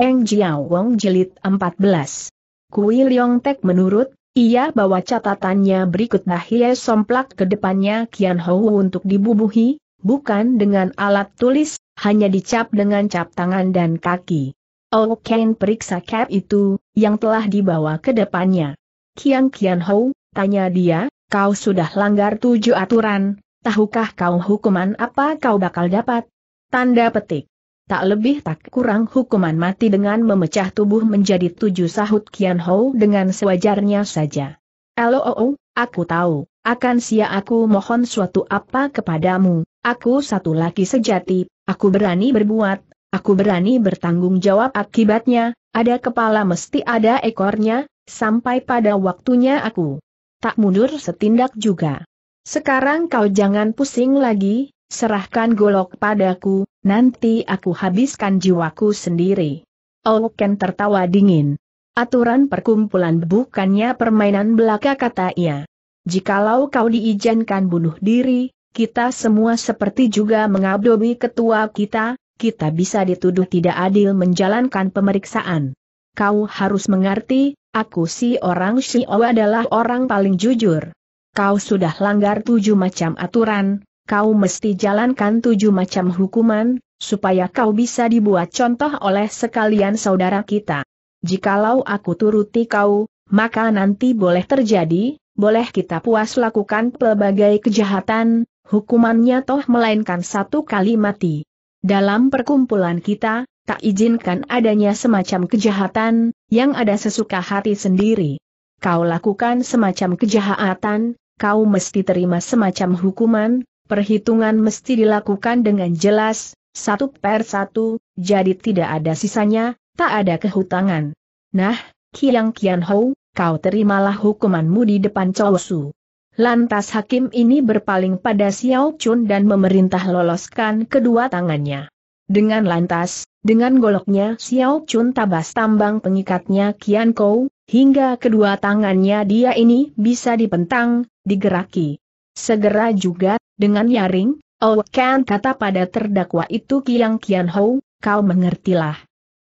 Eng Jiao Wong Jilid 14. Kui Yong Tek menurut, ia bawa catatannya berikut nah, Hie Somplak ke depannya Kian Hou untuk dibubuhi, bukan dengan alat tulis, hanya dicap dengan cap tangan dan kaki. Oh Ken periksa cap itu, yang telah dibawa ke depannya. Kian Kian Hou, tanya dia, kau sudah langgar tujuh aturan, tahukah kau hukuman apa kau bakal dapat? Tanda petik tak lebih tak kurang hukuman mati dengan memecah tubuh menjadi tujuh sahut Kian Hou dengan sewajarnya saja. Loo, oh, oh, aku tahu, akan sia aku mohon suatu apa kepadamu, aku satu laki sejati, aku berani berbuat, aku berani bertanggung jawab akibatnya, ada kepala mesti ada ekornya, sampai pada waktunya aku tak mundur setindak juga. Sekarang kau jangan pusing lagi, Serahkan golok padaku, nanti aku habiskan jiwaku sendiri. Oken oh, tertawa dingin. Aturan perkumpulan bukannya permainan belaka kata ia. Jikalau kau diizinkan bunuh diri, kita semua seperti juga mengabdomi ketua kita, kita bisa dituduh tidak adil menjalankan pemeriksaan. Kau harus mengerti, aku si orang Shio adalah orang paling jujur. Kau sudah langgar tujuh macam aturan, kau mesti jalankan tujuh macam hukuman, supaya kau bisa dibuat contoh oleh sekalian saudara kita. Jikalau aku turuti kau, maka nanti boleh terjadi, boleh kita puas lakukan pelbagai kejahatan, hukumannya toh melainkan satu kali mati. Dalam perkumpulan kita, tak izinkan adanya semacam kejahatan, yang ada sesuka hati sendiri. Kau lakukan semacam kejahatan, kau mesti terima semacam hukuman, perhitungan mesti dilakukan dengan jelas, satu per satu, jadi tidak ada sisanya, tak ada kehutangan. Nah, Kiang Kian Hou, kau terimalah hukumanmu di depan Su. Lantas hakim ini berpaling pada Xiao Chun dan memerintah loloskan kedua tangannya. Dengan lantas, dengan goloknya Xiao Chun tabas tambang pengikatnya Kian Kou, hingga kedua tangannya dia ini bisa dipentang, digeraki. Segera juga, dengan nyaring, Oh kan kata pada terdakwa itu Kiang Kian Hou, kau mengertilah.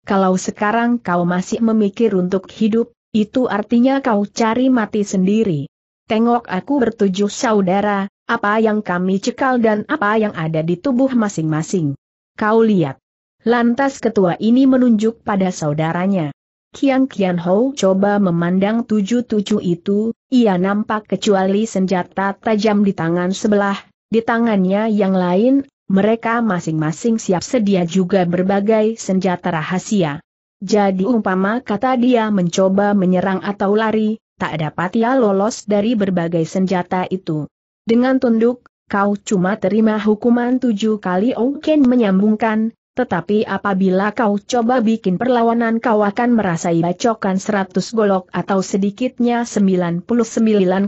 Kalau sekarang kau masih memikir untuk hidup, itu artinya kau cari mati sendiri. Tengok aku bertujuh saudara, apa yang kami cekal dan apa yang ada di tubuh masing-masing. Kau lihat. Lantas ketua ini menunjuk pada saudaranya. Kian Kian Hou coba memandang tujuh-tujuh itu, ia nampak kecuali senjata tajam di tangan sebelah, di tangannya yang lain, mereka masing-masing siap sedia juga berbagai senjata rahasia. Jadi umpama kata dia mencoba menyerang atau lari, tak dapat ia lolos dari berbagai senjata itu. Dengan tunduk, kau cuma terima hukuman tujuh kali Ouken menyambungkan, tetapi apabila kau coba bikin perlawanan kau akan merasai bacokan 100 golok atau sedikitnya 99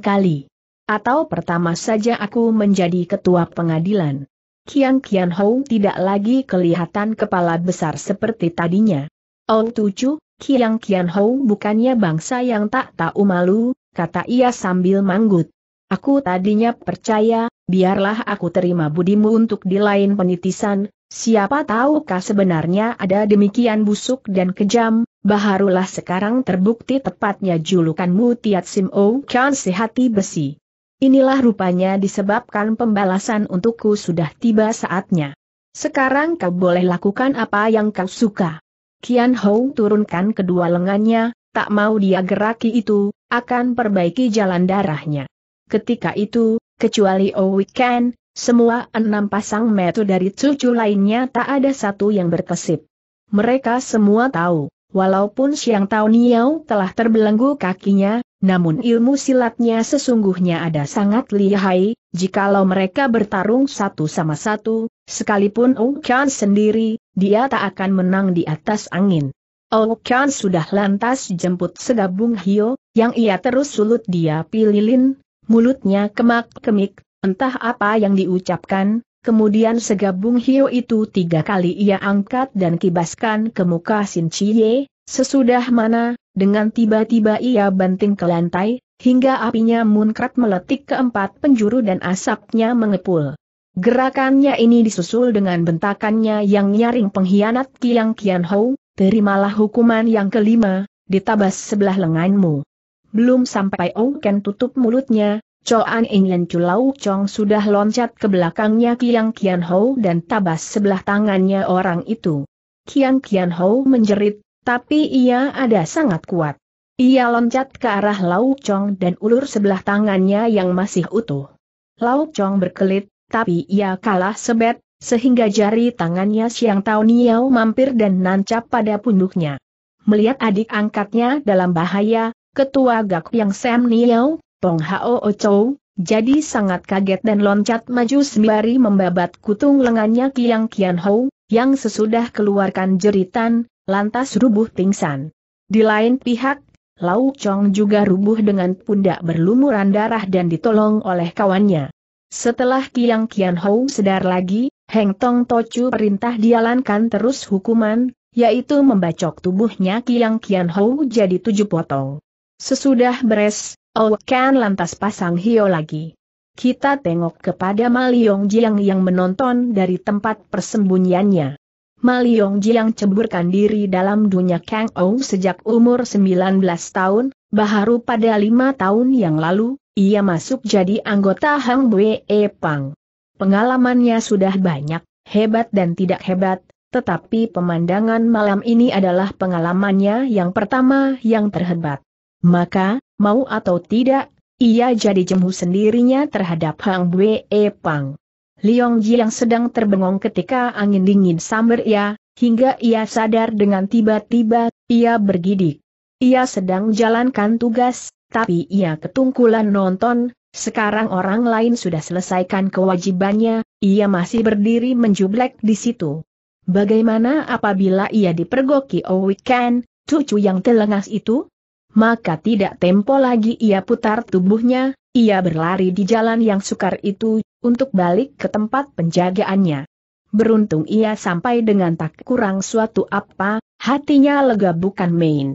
kali. Atau pertama saja aku menjadi ketua pengadilan. Kian Kian Hou tidak lagi kelihatan kepala besar seperti tadinya. Oh tujuh, Kian Kian Hou bukannya bangsa yang tak tahu malu, kata ia sambil manggut. Aku tadinya percaya, biarlah aku terima budimu untuk di lain penitisan, Siapa tahukah sebenarnya ada demikian busuk dan kejam, baharulah sekarang terbukti tepatnya julukanmu Tiat Sim O Sehati Besi. Inilah rupanya disebabkan pembalasan untukku sudah tiba saatnya. Sekarang kau boleh lakukan apa yang kau suka. Kian Hou turunkan kedua lengannya, tak mau dia geraki itu, akan perbaiki jalan darahnya. Ketika itu, kecuali O Weekend, semua enam pasang metu dari cucu lainnya tak ada satu yang berkesip. Mereka semua tahu, walaupun Siang Tao Niao telah terbelenggu kakinya, namun ilmu silatnya sesungguhnya ada sangat lihai, jikalau mereka bertarung satu sama satu, sekalipun Ong Chan sendiri, dia tak akan menang di atas angin. Ong Chan sudah lantas jemput segabung Hio, yang ia terus sulut dia pililin, mulutnya kemak-kemik, Entah apa yang diucapkan, kemudian segabung hiu itu tiga kali ia angkat dan kibaskan ke muka Sin Chie, sesudah mana, dengan tiba-tiba ia banting ke lantai, hingga apinya munkrat meletik ke empat penjuru dan asapnya mengepul. Gerakannya ini disusul dengan bentakannya yang nyaring pengkhianat Kiang Kian Hou, terimalah hukuman yang kelima, ditabas sebelah lenganmu. Belum sampai Ong Ken tutup mulutnya, Choan England Chulau Chong sudah loncat ke belakangnya Kiang Kian Hou dan tabas sebelah tangannya orang itu. Kiang Kian Hou menjerit, tapi ia ada sangat kuat. Ia loncat ke arah Lau Chong dan ulur sebelah tangannya yang masih utuh. Lau Chong berkelit, tapi ia kalah sebet, sehingga jari tangannya Siang Tao niau mampir dan nancap pada punduknya. Melihat adik angkatnya dalam bahaya, ketua Gak Yang Sam niau. Pong Hao Ocho, jadi sangat kaget dan loncat maju sembari membabat kutung lengannya Kiang Kian Hou, yang sesudah keluarkan jeritan, lantas rubuh pingsan. Di lain pihak, Lau Chong juga rubuh dengan pundak berlumuran darah dan ditolong oleh kawannya. Setelah Kiang Kian Hou sedar lagi, Heng Tong Tochu perintah dialankan terus hukuman, yaitu membacok tubuhnya Kiang Kian Hou jadi tujuh potong. Sesudah beres, Oh, Ken lantas pasang hio lagi. Kita tengok kepada Maliong Jiang yang menonton dari tempat persembunyiannya. Maliong Jiang ceburkan diri dalam dunia Kang Ou sejak umur 19 tahun, baharu pada lima tahun yang lalu, ia masuk jadi anggota Hang e Pang. Pengalamannya sudah banyak, hebat dan tidak hebat, tetapi pemandangan malam ini adalah pengalamannya yang pertama yang terhebat. Maka, mau atau tidak, ia jadi jemu sendirinya terhadap Hang Bwe Pang. Liong Ji yang sedang terbengong ketika angin dingin samber ia, hingga ia sadar dengan tiba-tiba, ia bergidik. Ia sedang jalankan tugas, tapi ia ketungkulan nonton, sekarang orang lain sudah selesaikan kewajibannya, ia masih berdiri menjublek di situ. Bagaimana apabila ia dipergoki Owi Ken, cucu yang telengas itu? maka tidak tempo lagi ia putar tubuhnya, ia berlari di jalan yang sukar itu, untuk balik ke tempat penjagaannya. Beruntung ia sampai dengan tak kurang suatu apa, hatinya lega bukan main.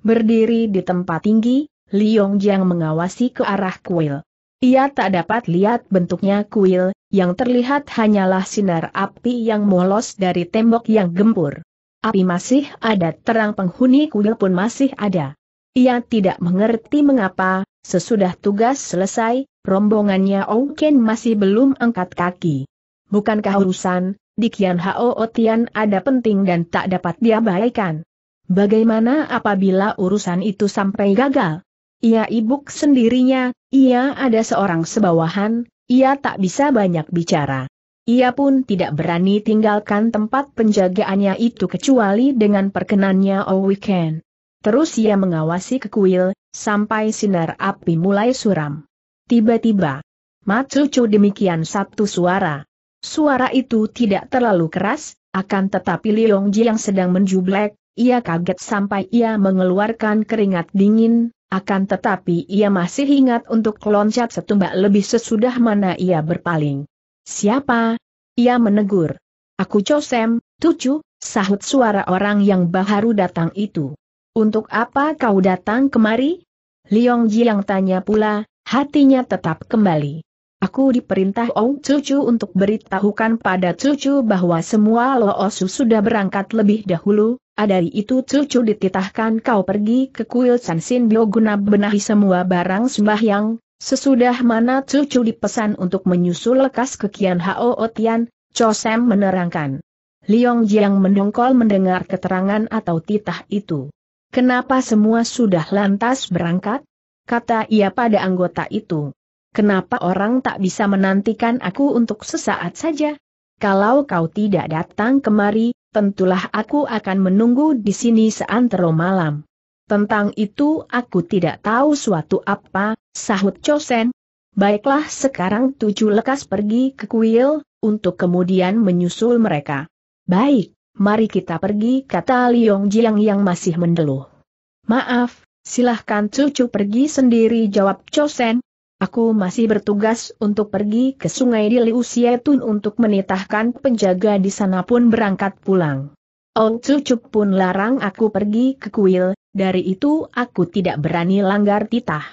Berdiri di tempat tinggi, Liong Jiang mengawasi ke arah kuil. Ia tak dapat lihat bentuknya kuil, yang terlihat hanyalah sinar api yang molos dari tembok yang gempur. Api masih ada terang penghuni kuil pun masih ada. Ia tidak mengerti mengapa, sesudah tugas selesai, rombongannya Ouken masih belum angkat kaki. Bukankah urusan, di Kian Hao Otian ada penting dan tak dapat diabaikan? Bagaimana apabila urusan itu sampai gagal? Ia ibuk sendirinya, ia ada seorang sebawahan, ia tak bisa banyak bicara. Ia pun tidak berani tinggalkan tempat penjagaannya itu kecuali dengan perkenannya O Terus ia mengawasi ke kuil, sampai sinar api mulai suram. Tiba-tiba, Matsucu demikian satu suara. Suara itu tidak terlalu keras, akan tetapi Liongji yang sedang menjublek, ia kaget sampai ia mengeluarkan keringat dingin, akan tetapi ia masih ingat untuk loncat setumbak lebih sesudah mana ia berpaling. Siapa? Ia menegur. Aku Cosem, Tucu, sahut suara orang yang baru datang itu. Untuk apa kau datang kemari? Liong Jiang tanya pula, hatinya tetap kembali. Aku diperintah Ong Cucu untuk beritahukan pada Cucu bahwa semua Loosu sudah berangkat lebih dahulu, Adari itu Cucu dititahkan kau pergi ke kuil San Bio guna benahi semua barang sembahyang, sesudah mana Cucu dipesan untuk menyusul lekas ke Kian Hao Otian, Chosem menerangkan. Liong Jiang mendongkol mendengar keterangan atau titah itu. Kenapa semua sudah lantas berangkat? Kata ia pada anggota itu. Kenapa orang tak bisa menantikan aku untuk sesaat saja? Kalau kau tidak datang kemari, tentulah aku akan menunggu di sini seantero malam. Tentang itu aku tidak tahu suatu apa, sahut Chosen. Baiklah sekarang tujuh lekas pergi ke kuil, untuk kemudian menyusul mereka. Baik mari kita pergi kata Liong Jiang yang masih mendeluh. Maaf, silahkan cucu pergi sendiri jawab Chosen. Aku masih bertugas untuk pergi ke sungai di Liu untuk menitahkan penjaga di sana pun berangkat pulang. Oh, cucu pun larang aku pergi ke kuil, dari itu aku tidak berani langgar titah.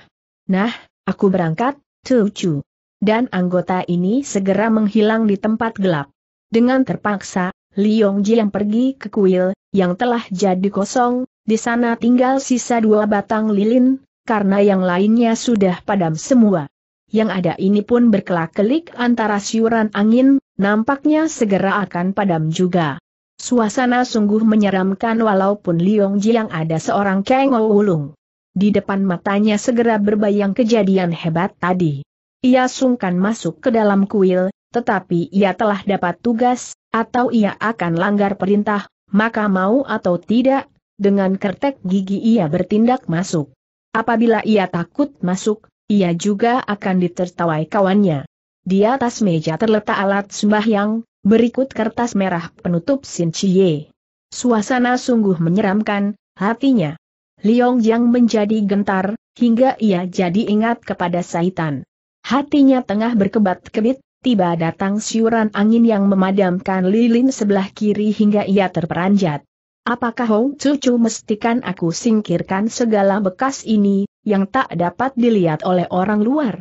Nah, aku berangkat, cucu. Dan anggota ini segera menghilang di tempat gelap. Dengan terpaksa, Liong yang pergi ke kuil, yang telah jadi kosong, di sana tinggal sisa dua batang lilin, karena yang lainnya sudah padam semua. Yang ada ini pun berkelak-kelik antara siuran angin, nampaknya segera akan padam juga. Suasana sungguh menyeramkan walaupun Liong yang ada seorang keng Ulung. Di depan matanya segera berbayang kejadian hebat tadi. Ia sungkan masuk ke dalam kuil, tetapi ia telah dapat tugas, atau ia akan langgar perintah, maka mau atau tidak, dengan kertek gigi ia bertindak masuk. Apabila ia takut masuk, ia juga akan ditertawai kawannya. Di atas meja terletak alat sembahyang, berikut kertas merah penutup Sin Chie. Suasana sungguh menyeramkan, hatinya. Liong Yang menjadi gentar, hingga ia jadi ingat kepada Saitan. Hatinya tengah berkebat-kebit, tiba datang siuran angin yang memadamkan lilin sebelah kiri hingga ia terperanjat. Apakah Hong Cucu mestikan aku singkirkan segala bekas ini, yang tak dapat dilihat oleh orang luar?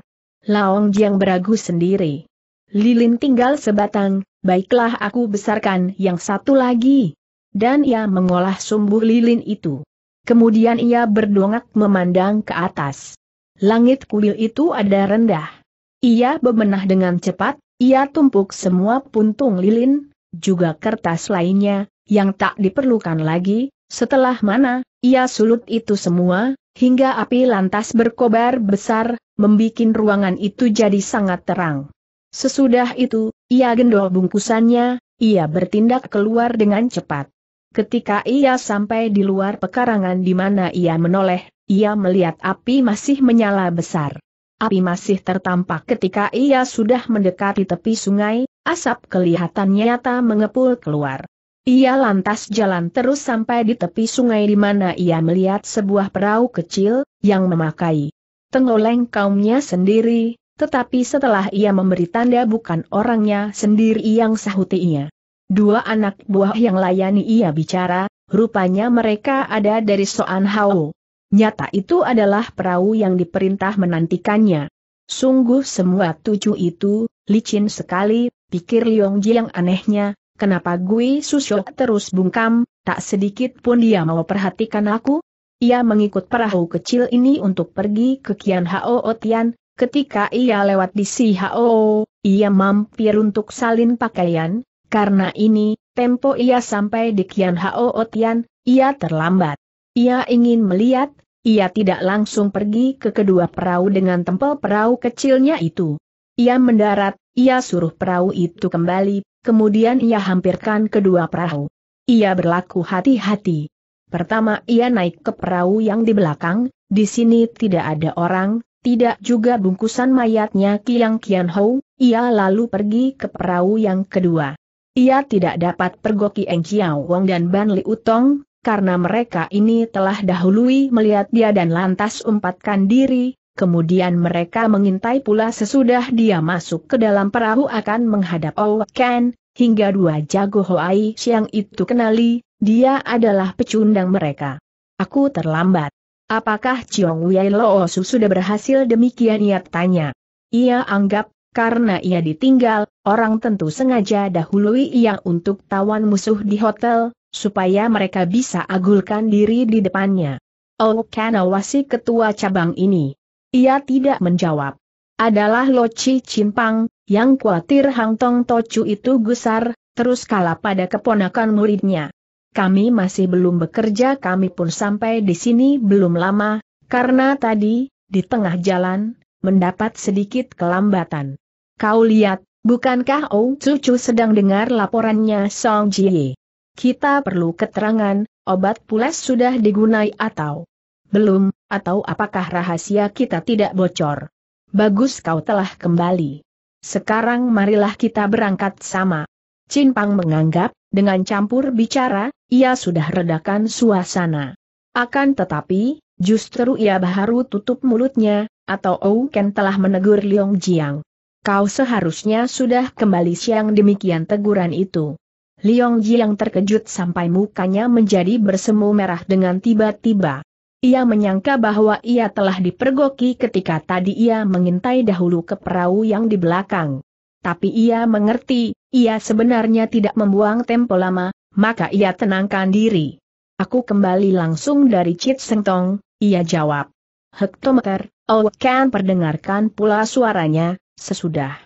Laong Jiang beragu sendiri. Lilin tinggal sebatang, baiklah aku besarkan yang satu lagi. Dan ia mengolah sumbu lilin itu. Kemudian ia berdongak memandang ke atas. Langit kuil itu ada rendah. Ia bebenah dengan cepat, ia tumpuk semua puntung lilin, juga kertas lainnya, yang tak diperlukan lagi, setelah mana, ia sulut itu semua, hingga api lantas berkobar besar, membuat ruangan itu jadi sangat terang. Sesudah itu, ia gendol bungkusannya, ia bertindak keluar dengan cepat. Ketika ia sampai di luar pekarangan di mana ia menoleh, ia melihat api masih menyala besar. Api masih tertampak ketika ia sudah mendekati tepi sungai, asap kelihatan nyata mengepul keluar. Ia lantas jalan terus sampai di tepi sungai di mana ia melihat sebuah perahu kecil, yang memakai tengoleng kaumnya sendiri, tetapi setelah ia memberi tanda bukan orangnya sendiri yang sahutinya. Dua anak buah yang layani ia bicara, rupanya mereka ada dari Soan Hau. Nyata itu adalah perahu yang diperintah menantikannya. Sungguh semua tujuh itu, licin sekali, pikir Liong yang anehnya, kenapa Gui Susyok terus bungkam, tak sedikit pun dia mau perhatikan aku? Ia mengikut perahu kecil ini untuk pergi ke Kian Hao Otian. ketika ia lewat di Si Hao, ia mampir untuk salin pakaian, karena ini, tempo ia sampai di Kian Hao Otian, ia terlambat. Ia ingin melihat, ia tidak langsung pergi ke kedua perahu dengan tempel perahu kecilnya itu. Ia mendarat, ia suruh perahu itu kembali, kemudian ia hampirkan kedua perahu. Ia berlaku hati-hati. Pertama ia naik ke perahu yang di belakang, di sini tidak ada orang, tidak juga bungkusan mayatnya Kiang Kian Hou, ia lalu pergi ke perahu yang kedua. Ia tidak dapat pergoki Eng Chiao Wong dan Ban Li Utong, karena mereka ini telah dahului melihat dia dan lantas umpatkan diri, kemudian mereka mengintai pula sesudah dia masuk ke dalam perahu akan menghadap kan, hingga dua jago Hoai yang itu kenali, dia adalah pecundang mereka. Aku terlambat. Apakah Chiong Wei Loosu sudah berhasil demikian ia tanya. Ia anggap, karena ia ditinggal, orang tentu sengaja dahului ia untuk tawan musuh di hotel, supaya mereka bisa agulkan diri di depannya. Oh Kanawasi ketua cabang ini. Ia tidak menjawab. Adalah Lo Chi Cimpang, yang khawatir Hang Tong Tocu itu gusar, terus kalah pada keponakan muridnya. Kami masih belum bekerja kami pun sampai di sini belum lama, karena tadi, di tengah jalan, mendapat sedikit kelambatan. Kau lihat, bukankah Ong Cucu sedang dengar laporannya Song Jie? Kita perlu keterangan, obat pules sudah digunai atau belum, atau apakah rahasia kita tidak bocor. Bagus kau telah kembali. Sekarang marilah kita berangkat sama. Chin menganggap, dengan campur bicara, ia sudah redakan suasana. Akan tetapi, justru ia baru tutup mulutnya, atau Ou Ken telah menegur Liong Jiang. Kau seharusnya sudah kembali siang demikian teguran itu. Liong yang terkejut sampai mukanya menjadi bersemu merah dengan tiba-tiba. Ia menyangka bahwa ia telah dipergoki ketika tadi ia mengintai dahulu ke perahu yang di belakang. Tapi ia mengerti, ia sebenarnya tidak membuang tempo lama, maka ia tenangkan diri. Aku kembali langsung dari Chit Tong, ia jawab. Hektometer, oh kan perdengarkan pula suaranya, sesudah.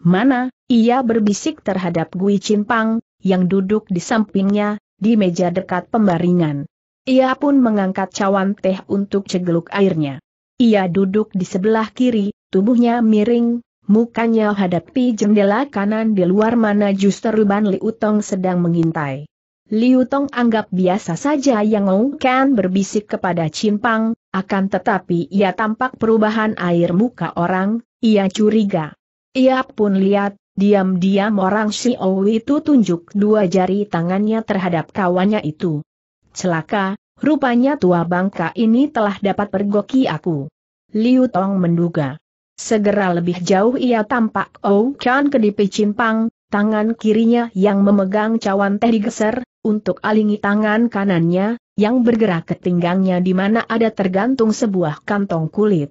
Mana, ia berbisik terhadap Gui Pang, yang duduk di sampingnya, di meja dekat pembaringan. Ia pun mengangkat cawan teh untuk cegeluk airnya. Ia duduk di sebelah kiri, tubuhnya miring, mukanya hadapi jendela kanan di luar mana justru Ban Liutong sedang mengintai. Liutong anggap biasa saja yang Ong Kan berbisik kepada Chin Pang, akan tetapi ia tampak perubahan air muka orang, ia curiga. Ia pun lihat, Diam-diam orang Xiao itu tunjuk dua jari tangannya terhadap kawannya itu. Celaka, rupanya tua bangka ini telah dapat pergoki aku. Liu Tong menduga. Segera lebih jauh ia tampak Ou Kan kedipi cimpang, tangan kirinya yang memegang cawan teh digeser, untuk alingi tangan kanannya, yang bergerak ke pinggangnya di mana ada tergantung sebuah kantong kulit.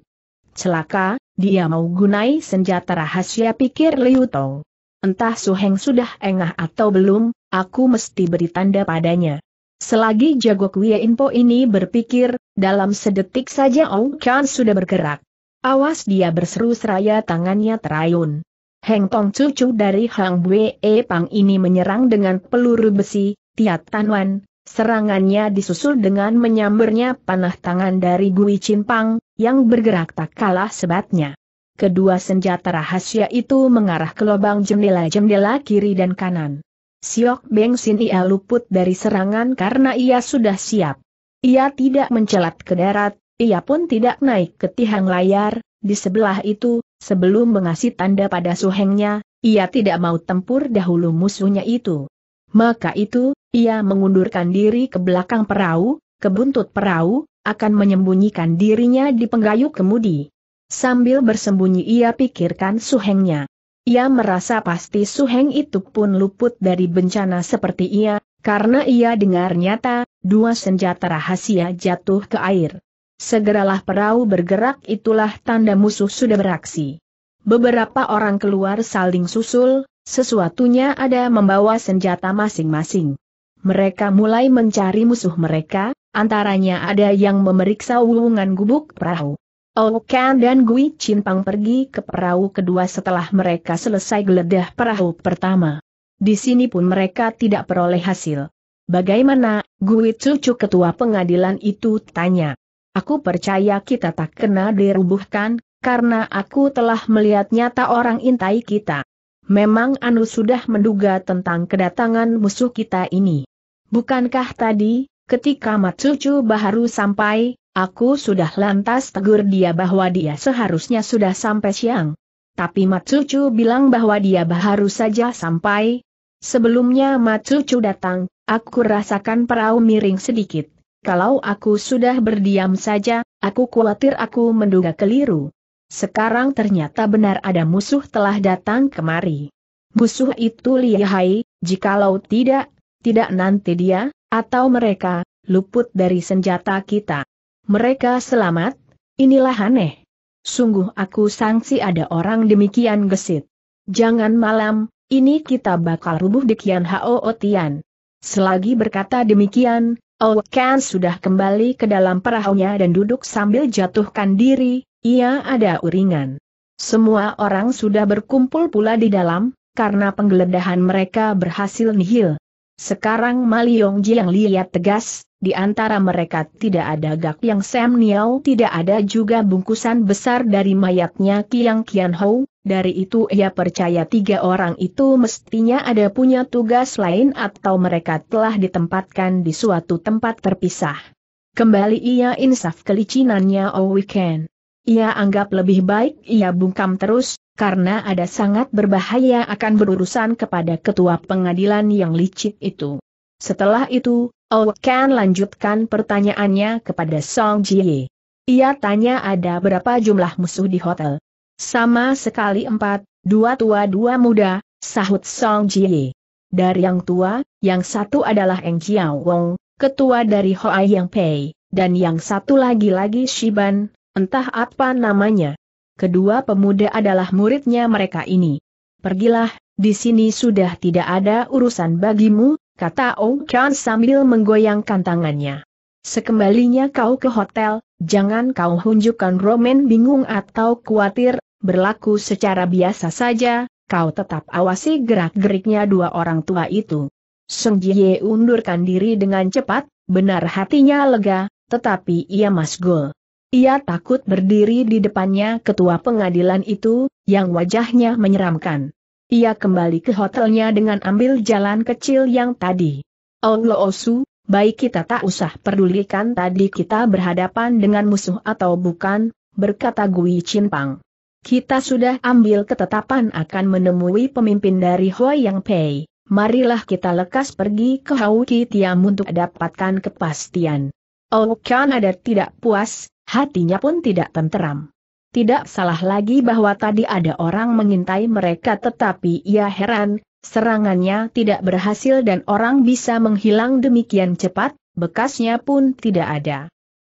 Celaka, dia mau gunai senjata rahasia pikir Liu Tong. Entah Su Heng sudah engah atau belum, aku mesti beri tanda padanya. Selagi jago Kuya Inpo ini berpikir, dalam sedetik saja Ong Chan sudah bergerak. Awas dia berseru seraya tangannya terayun. Heng Tong cucu dari Hang Bue Pang ini menyerang dengan peluru besi, Tan Tanwan, Serangannya disusul dengan menyambernya panah tangan dari Gui Cimpang, yang bergerak tak kalah sebatnya. Kedua senjata rahasia itu mengarah ke lubang jendela-jendela kiri dan kanan. Siok Beng Sin ia luput dari serangan karena ia sudah siap. Ia tidak mencelat ke darat, ia pun tidak naik ke tiang layar, di sebelah itu, sebelum mengasih tanda pada suhengnya, ia tidak mau tempur dahulu musuhnya itu. Maka itu, ia mengundurkan diri ke belakang perahu, ke buntut perahu, akan menyembunyikan dirinya di pengayuh kemudi. Sambil bersembunyi ia pikirkan suhengnya. Ia merasa pasti suheng itu pun luput dari bencana seperti ia, karena ia dengar nyata, dua senjata rahasia jatuh ke air. Segeralah perahu bergerak itulah tanda musuh sudah beraksi. Beberapa orang keluar saling susul, sesuatunya ada membawa senjata masing-masing. Mereka mulai mencari musuh mereka, antaranya ada yang memeriksa wulungan gubuk perahu. Oukan oh dan Gui Cinpang pergi ke perahu kedua setelah mereka selesai geledah perahu pertama. Di sini pun mereka tidak peroleh hasil. Bagaimana, Gui Cucu ketua pengadilan itu tanya. Aku percaya kita tak kena dirubuhkan, karena aku telah melihat nyata orang intai kita. Memang Anu sudah menduga tentang kedatangan musuh kita ini. Bukankah tadi, ketika Matsucu baru sampai, aku sudah lantas tegur dia bahwa dia seharusnya sudah sampai siang. Tapi Matsucu bilang bahwa dia baru saja sampai. Sebelumnya Matsucu datang, aku rasakan perahu miring sedikit. Kalau aku sudah berdiam saja, aku khawatir aku menduga keliru. Sekarang ternyata benar ada musuh telah datang kemari. Musuh itu lihai, jikalau tidak, tidak nanti dia, atau mereka, luput dari senjata kita. Mereka selamat, inilah aneh. Sungguh aku sangsi ada orang demikian gesit. Jangan malam, ini kita bakal rubuh di Kian Hao Tian. Selagi berkata demikian, Kan sudah kembali ke dalam perahunya dan duduk sambil jatuhkan diri, ia ada uringan. Semua orang sudah berkumpul pula di dalam, karena penggeledahan mereka berhasil nihil. Sekarang Maliong Jiang lihat tegas, di antara mereka tidak ada gak yang Sam Niao tidak ada juga bungkusan besar dari mayatnya Kiang Kian Hou, dari itu ia percaya tiga orang itu mestinya ada punya tugas lain atau mereka telah ditempatkan di suatu tempat terpisah. Kembali ia insaf kelicinannya Oh Weekend. Ia anggap lebih baik ia bungkam terus, karena ada sangat berbahaya akan berurusan kepada ketua pengadilan yang licik itu. Setelah itu, Ken lanjutkan pertanyaannya kepada Song Jie. Ia tanya ada berapa jumlah musuh di hotel. Sama sekali empat, dua tua dua muda, sahut Song Jie. Dari yang tua, yang satu adalah Eng Jiao Wong, ketua dari Hoa Yang Pei, dan yang satu lagi-lagi Shiban, entah apa namanya kedua pemuda adalah muridnya mereka ini. Pergilah, di sini sudah tidak ada urusan bagimu, kata Ong Chan sambil menggoyangkan tangannya. Sekembalinya kau ke hotel, jangan kau hunjukkan Roman bingung atau khawatir, berlaku secara biasa saja, kau tetap awasi gerak-geriknya dua orang tua itu. Seng Jie undurkan diri dengan cepat, benar hatinya lega, tetapi ia masgul. Ia takut berdiri di depannya ketua pengadilan itu, yang wajahnya menyeramkan. Ia kembali ke hotelnya dengan ambil jalan kecil yang tadi. Allah Osu, baik kita tak usah pedulikan tadi kita berhadapan dengan musuh atau bukan, berkata Gui Pang. Kita sudah ambil ketetapan akan menemui pemimpin dari Hoi Yang Pei marilah kita lekas pergi ke Hau Tiam untuk dapatkan kepastian. Oh kan ada tidak puas, hatinya pun tidak tenteram. Tidak salah lagi bahwa tadi ada orang mengintai mereka tetapi ia ya heran, serangannya tidak berhasil dan orang bisa menghilang demikian cepat, bekasnya pun tidak ada.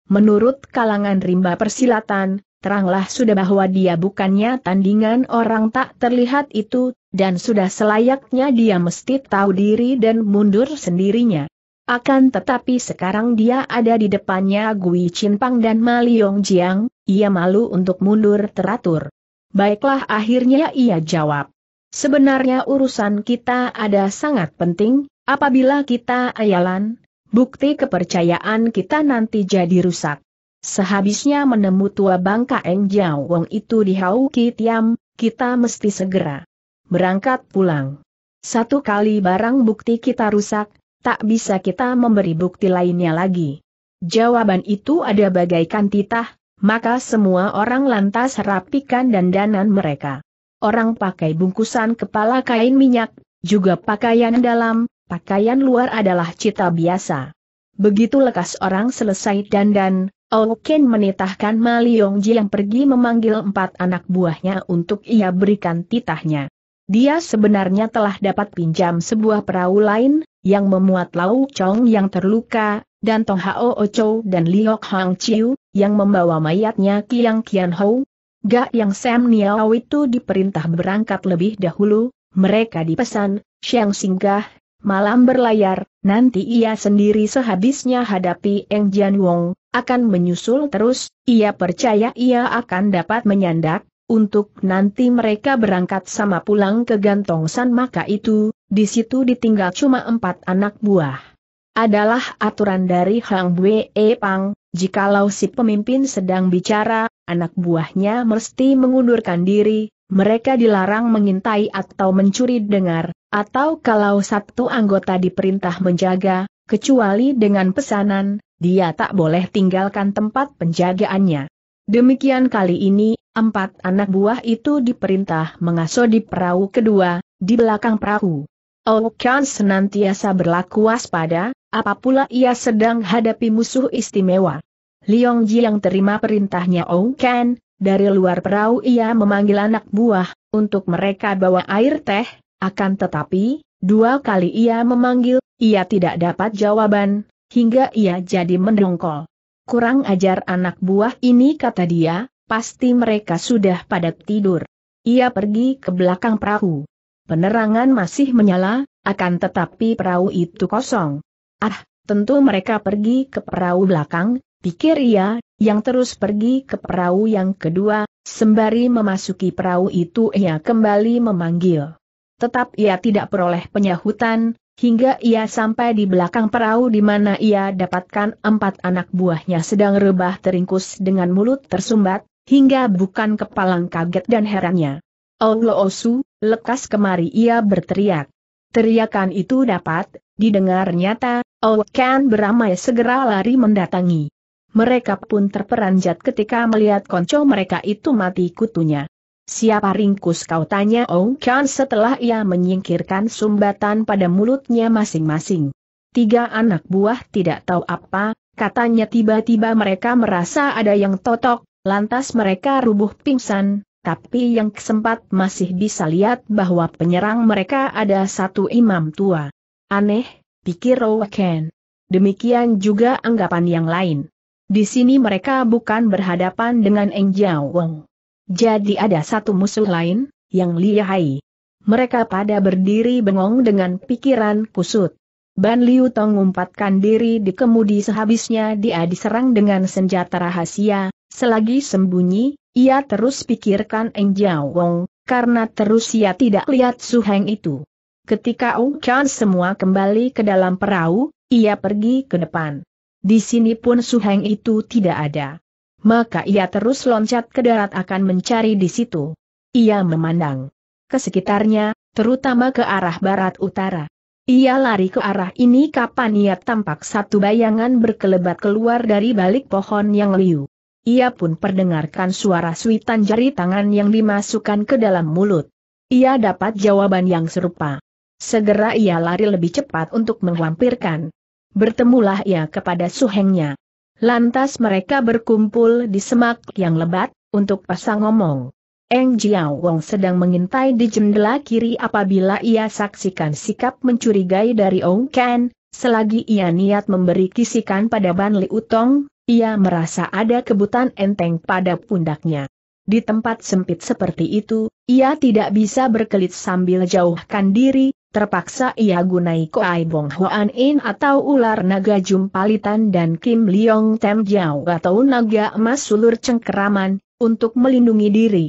Menurut kalangan rimba persilatan, teranglah sudah bahwa dia bukannya tandingan orang tak terlihat itu, dan sudah selayaknya dia mesti tahu diri dan mundur sendirinya. Akan tetapi sekarang dia ada di depannya Gui Chinpang dan Ma Liong Jiang, ia malu untuk mundur teratur. Baiklah akhirnya ia jawab. Sebenarnya urusan kita ada sangat penting, apabila kita ayalan, bukti kepercayaan kita nanti jadi rusak. Sehabisnya menemu tua bangka Eng Jiao Wong itu di Hau Tiam, kita mesti segera berangkat pulang. Satu kali barang bukti kita rusak, tak bisa kita memberi bukti lainnya lagi. Jawaban itu ada bagaikan titah, maka semua orang lantas rapikan dandanan mereka. Orang pakai bungkusan kepala kain minyak, juga pakaian dalam, pakaian luar adalah cita biasa. Begitu lekas orang selesai dandan, Oken menitahkan Ji yang pergi memanggil empat anak buahnya untuk ia berikan titahnya. Dia sebenarnya telah dapat pinjam sebuah perahu lain, yang memuat Lau Chong yang terluka, dan Tong Hao Ocho dan Liok Hang Chiu, yang membawa mayatnya Kiang Kian Hou. Gak yang Sam Niao itu diperintah berangkat lebih dahulu, mereka dipesan, siang singgah, malam berlayar, nanti ia sendiri sehabisnya hadapi Eng Jian Wong, akan menyusul terus, ia percaya ia akan dapat menyandak, untuk nanti mereka berangkat sama pulang ke Gantong San maka itu, di situ ditinggal cuma empat anak buah. Adalah aturan dari Hang Bue e Pang, jikalau si pemimpin sedang bicara, anak buahnya mesti mengundurkan diri, mereka dilarang mengintai atau mencuri dengar, atau kalau satu anggota diperintah menjaga, kecuali dengan pesanan, dia tak boleh tinggalkan tempat penjagaannya. Demikian kali ini, empat anak buah itu diperintah mengasuh di perahu kedua, di belakang perahu. Olkan oh, senantiasa berlaku waspada, apapula ia sedang hadapi musuh istimewa. Liong Ji yang terima perintahnya Ong oh, dari luar perahu ia memanggil anak buah, untuk mereka bawa air teh, akan tetapi, dua kali ia memanggil, ia tidak dapat jawaban, hingga ia jadi mendongkol. Kurang ajar anak buah ini kata dia, pasti mereka sudah pada tidur. Ia pergi ke belakang perahu. Penerangan masih menyala, akan tetapi perahu itu kosong. Ah, tentu mereka pergi ke perahu belakang, pikir ia, yang terus pergi ke perahu yang kedua, sembari memasuki perahu itu ia kembali memanggil. Tetap ia tidak peroleh penyahutan, hingga ia sampai di belakang perahu di mana ia dapatkan empat anak buahnya sedang rebah teringkus dengan mulut tersumbat, hingga bukan kepalang kaget dan herannya. Osu, Lekas kemari ia berteriak. Teriakan itu dapat, didengar nyata, Owekan oh, beramai segera lari mendatangi. Mereka pun terperanjat ketika melihat konco mereka itu mati kutunya. Siapa ringkus kau tanya Owekan oh, setelah ia menyingkirkan sumbatan pada mulutnya masing-masing. Tiga anak buah tidak tahu apa, katanya tiba-tiba mereka merasa ada yang totok, lantas mereka rubuh pingsan, tapi yang sempat masih bisa lihat bahwa penyerang mereka ada satu imam tua. Aneh, pikir Rowaken. Demikian juga anggapan yang lain. Di sini mereka bukan berhadapan dengan Eng Jiao Wong. Jadi ada satu musuh lain, yang lihai. Mereka pada berdiri bengong dengan pikiran kusut. Ban Liu Tong ngumpatkan diri di kemudi sehabisnya dia diserang dengan senjata rahasia, selagi sembunyi, ia terus pikirkan Eng Jiao Wong, karena terus ia tidak lihat Su Heng itu. Ketika Ong Chan semua kembali ke dalam perahu, ia pergi ke depan. Di sini pun Su Heng itu tidak ada. Maka ia terus loncat ke darat akan mencari di situ. Ia memandang ke sekitarnya, terutama ke arah barat utara. Ia lari ke arah ini kapan ia tampak satu bayangan berkelebat keluar dari balik pohon yang liu. Ia pun perdengarkan suara suitan jari tangan yang dimasukkan ke dalam mulut. Ia dapat jawaban yang serupa. Segera ia lari lebih cepat untuk menghampirkan. Bertemulah ia kepada suhengnya. Lantas mereka berkumpul di semak yang lebat, untuk pasang ngomong. Eng Jiao Wong sedang mengintai di jendela kiri apabila ia saksikan sikap mencurigai dari Ong Ken, selagi ia niat memberi kisikan pada Ban Li Utong, ia merasa ada kebutan enteng pada pundaknya. Di tempat sempit seperti itu, ia tidak bisa berkelit sambil jauhkan diri, terpaksa ia gunai Koai Bong Hoan In atau ular naga Jumpalitan dan Kim Leong Tem Jiao atau naga emas sulur cengkeraman, untuk melindungi diri.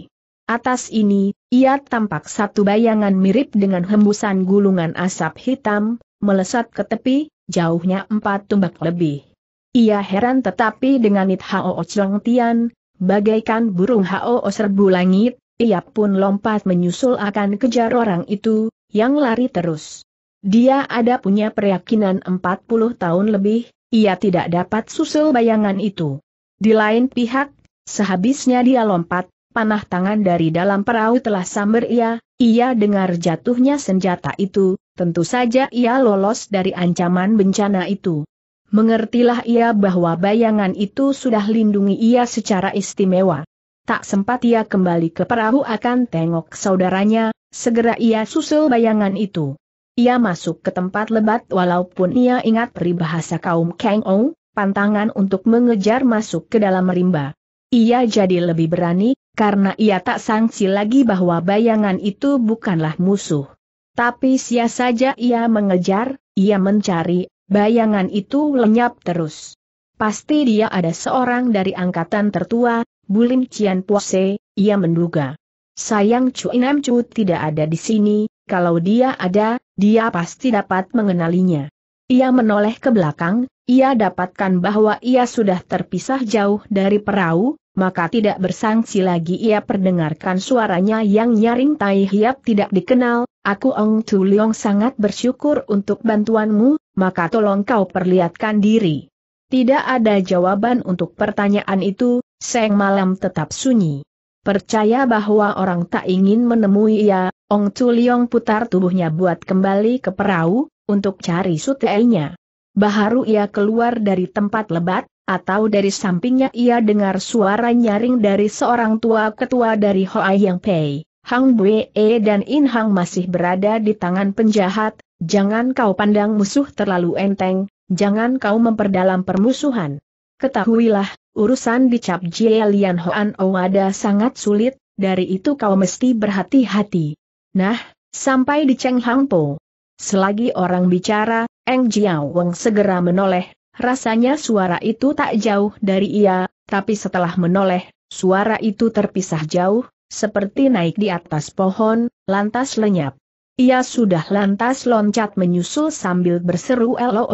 Atas ini, ia tampak satu bayangan mirip dengan hembusan gulungan asap hitam, melesat ke tepi, jauhnya empat tumbak lebih. Ia heran tetapi dengan it Hao Chong Tian, bagaikan burung Hao serbu langit, ia pun lompat menyusul akan kejar orang itu, yang lari terus. Dia ada punya keyakinan 40 tahun lebih, ia tidak dapat susul bayangan itu. Di lain pihak, sehabisnya dia lompat, panah tangan dari dalam perahu telah samber ia, ia dengar jatuhnya senjata itu, tentu saja ia lolos dari ancaman bencana itu. Mengertilah ia bahwa bayangan itu sudah lindungi ia secara istimewa. Tak sempat ia kembali ke perahu akan tengok saudaranya, segera ia susul bayangan itu. Ia masuk ke tempat lebat walaupun ia ingat peribahasa kaum Kang Ong, pantangan untuk mengejar masuk ke dalam rimba. Ia jadi lebih berani, karena ia tak sangsi lagi bahwa bayangan itu bukanlah musuh. Tapi sia saja ia mengejar, ia mencari, Bayangan itu lenyap terus. Pasti dia ada seorang dari angkatan tertua, Bulim Cian Puase, ia menduga. Sayang Chu Inam Chu tidak ada di sini, kalau dia ada, dia pasti dapat mengenalinya. Ia menoleh ke belakang, ia dapatkan bahwa ia sudah terpisah jauh dari perahu, maka tidak bersangsi lagi ia perdengarkan suaranya yang nyaring Tai Hiap tidak dikenal, aku Ong Tu Leong sangat bersyukur untuk bantuanmu, maka tolong kau perlihatkan diri. Tidak ada jawaban untuk pertanyaan itu, Seng Malam tetap sunyi. Percaya bahwa orang tak ingin menemui ia, Ong Tuliong putar tubuhnya buat kembali ke perahu, untuk cari Sutelnya. Baharu ia keluar dari tempat lebat, atau dari sampingnya ia dengar suara nyaring dari seorang tua ketua dari Hoa Yang Pei. Hang Bue dan In Hang masih berada di tangan penjahat, Jangan kau pandang musuh terlalu enteng, jangan kau memperdalam permusuhan. Ketahuilah, urusan di Cap Jie Lian Hoan Owada sangat sulit, dari itu kau mesti berhati-hati. Nah, sampai di Cheng Hang Po. Selagi orang bicara, Eng Jiao Weng segera menoleh, rasanya suara itu tak jauh dari ia, tapi setelah menoleh, suara itu terpisah jauh, seperti naik di atas pohon, lantas lenyap. Ia sudah lantas loncat menyusul sambil berseru Elo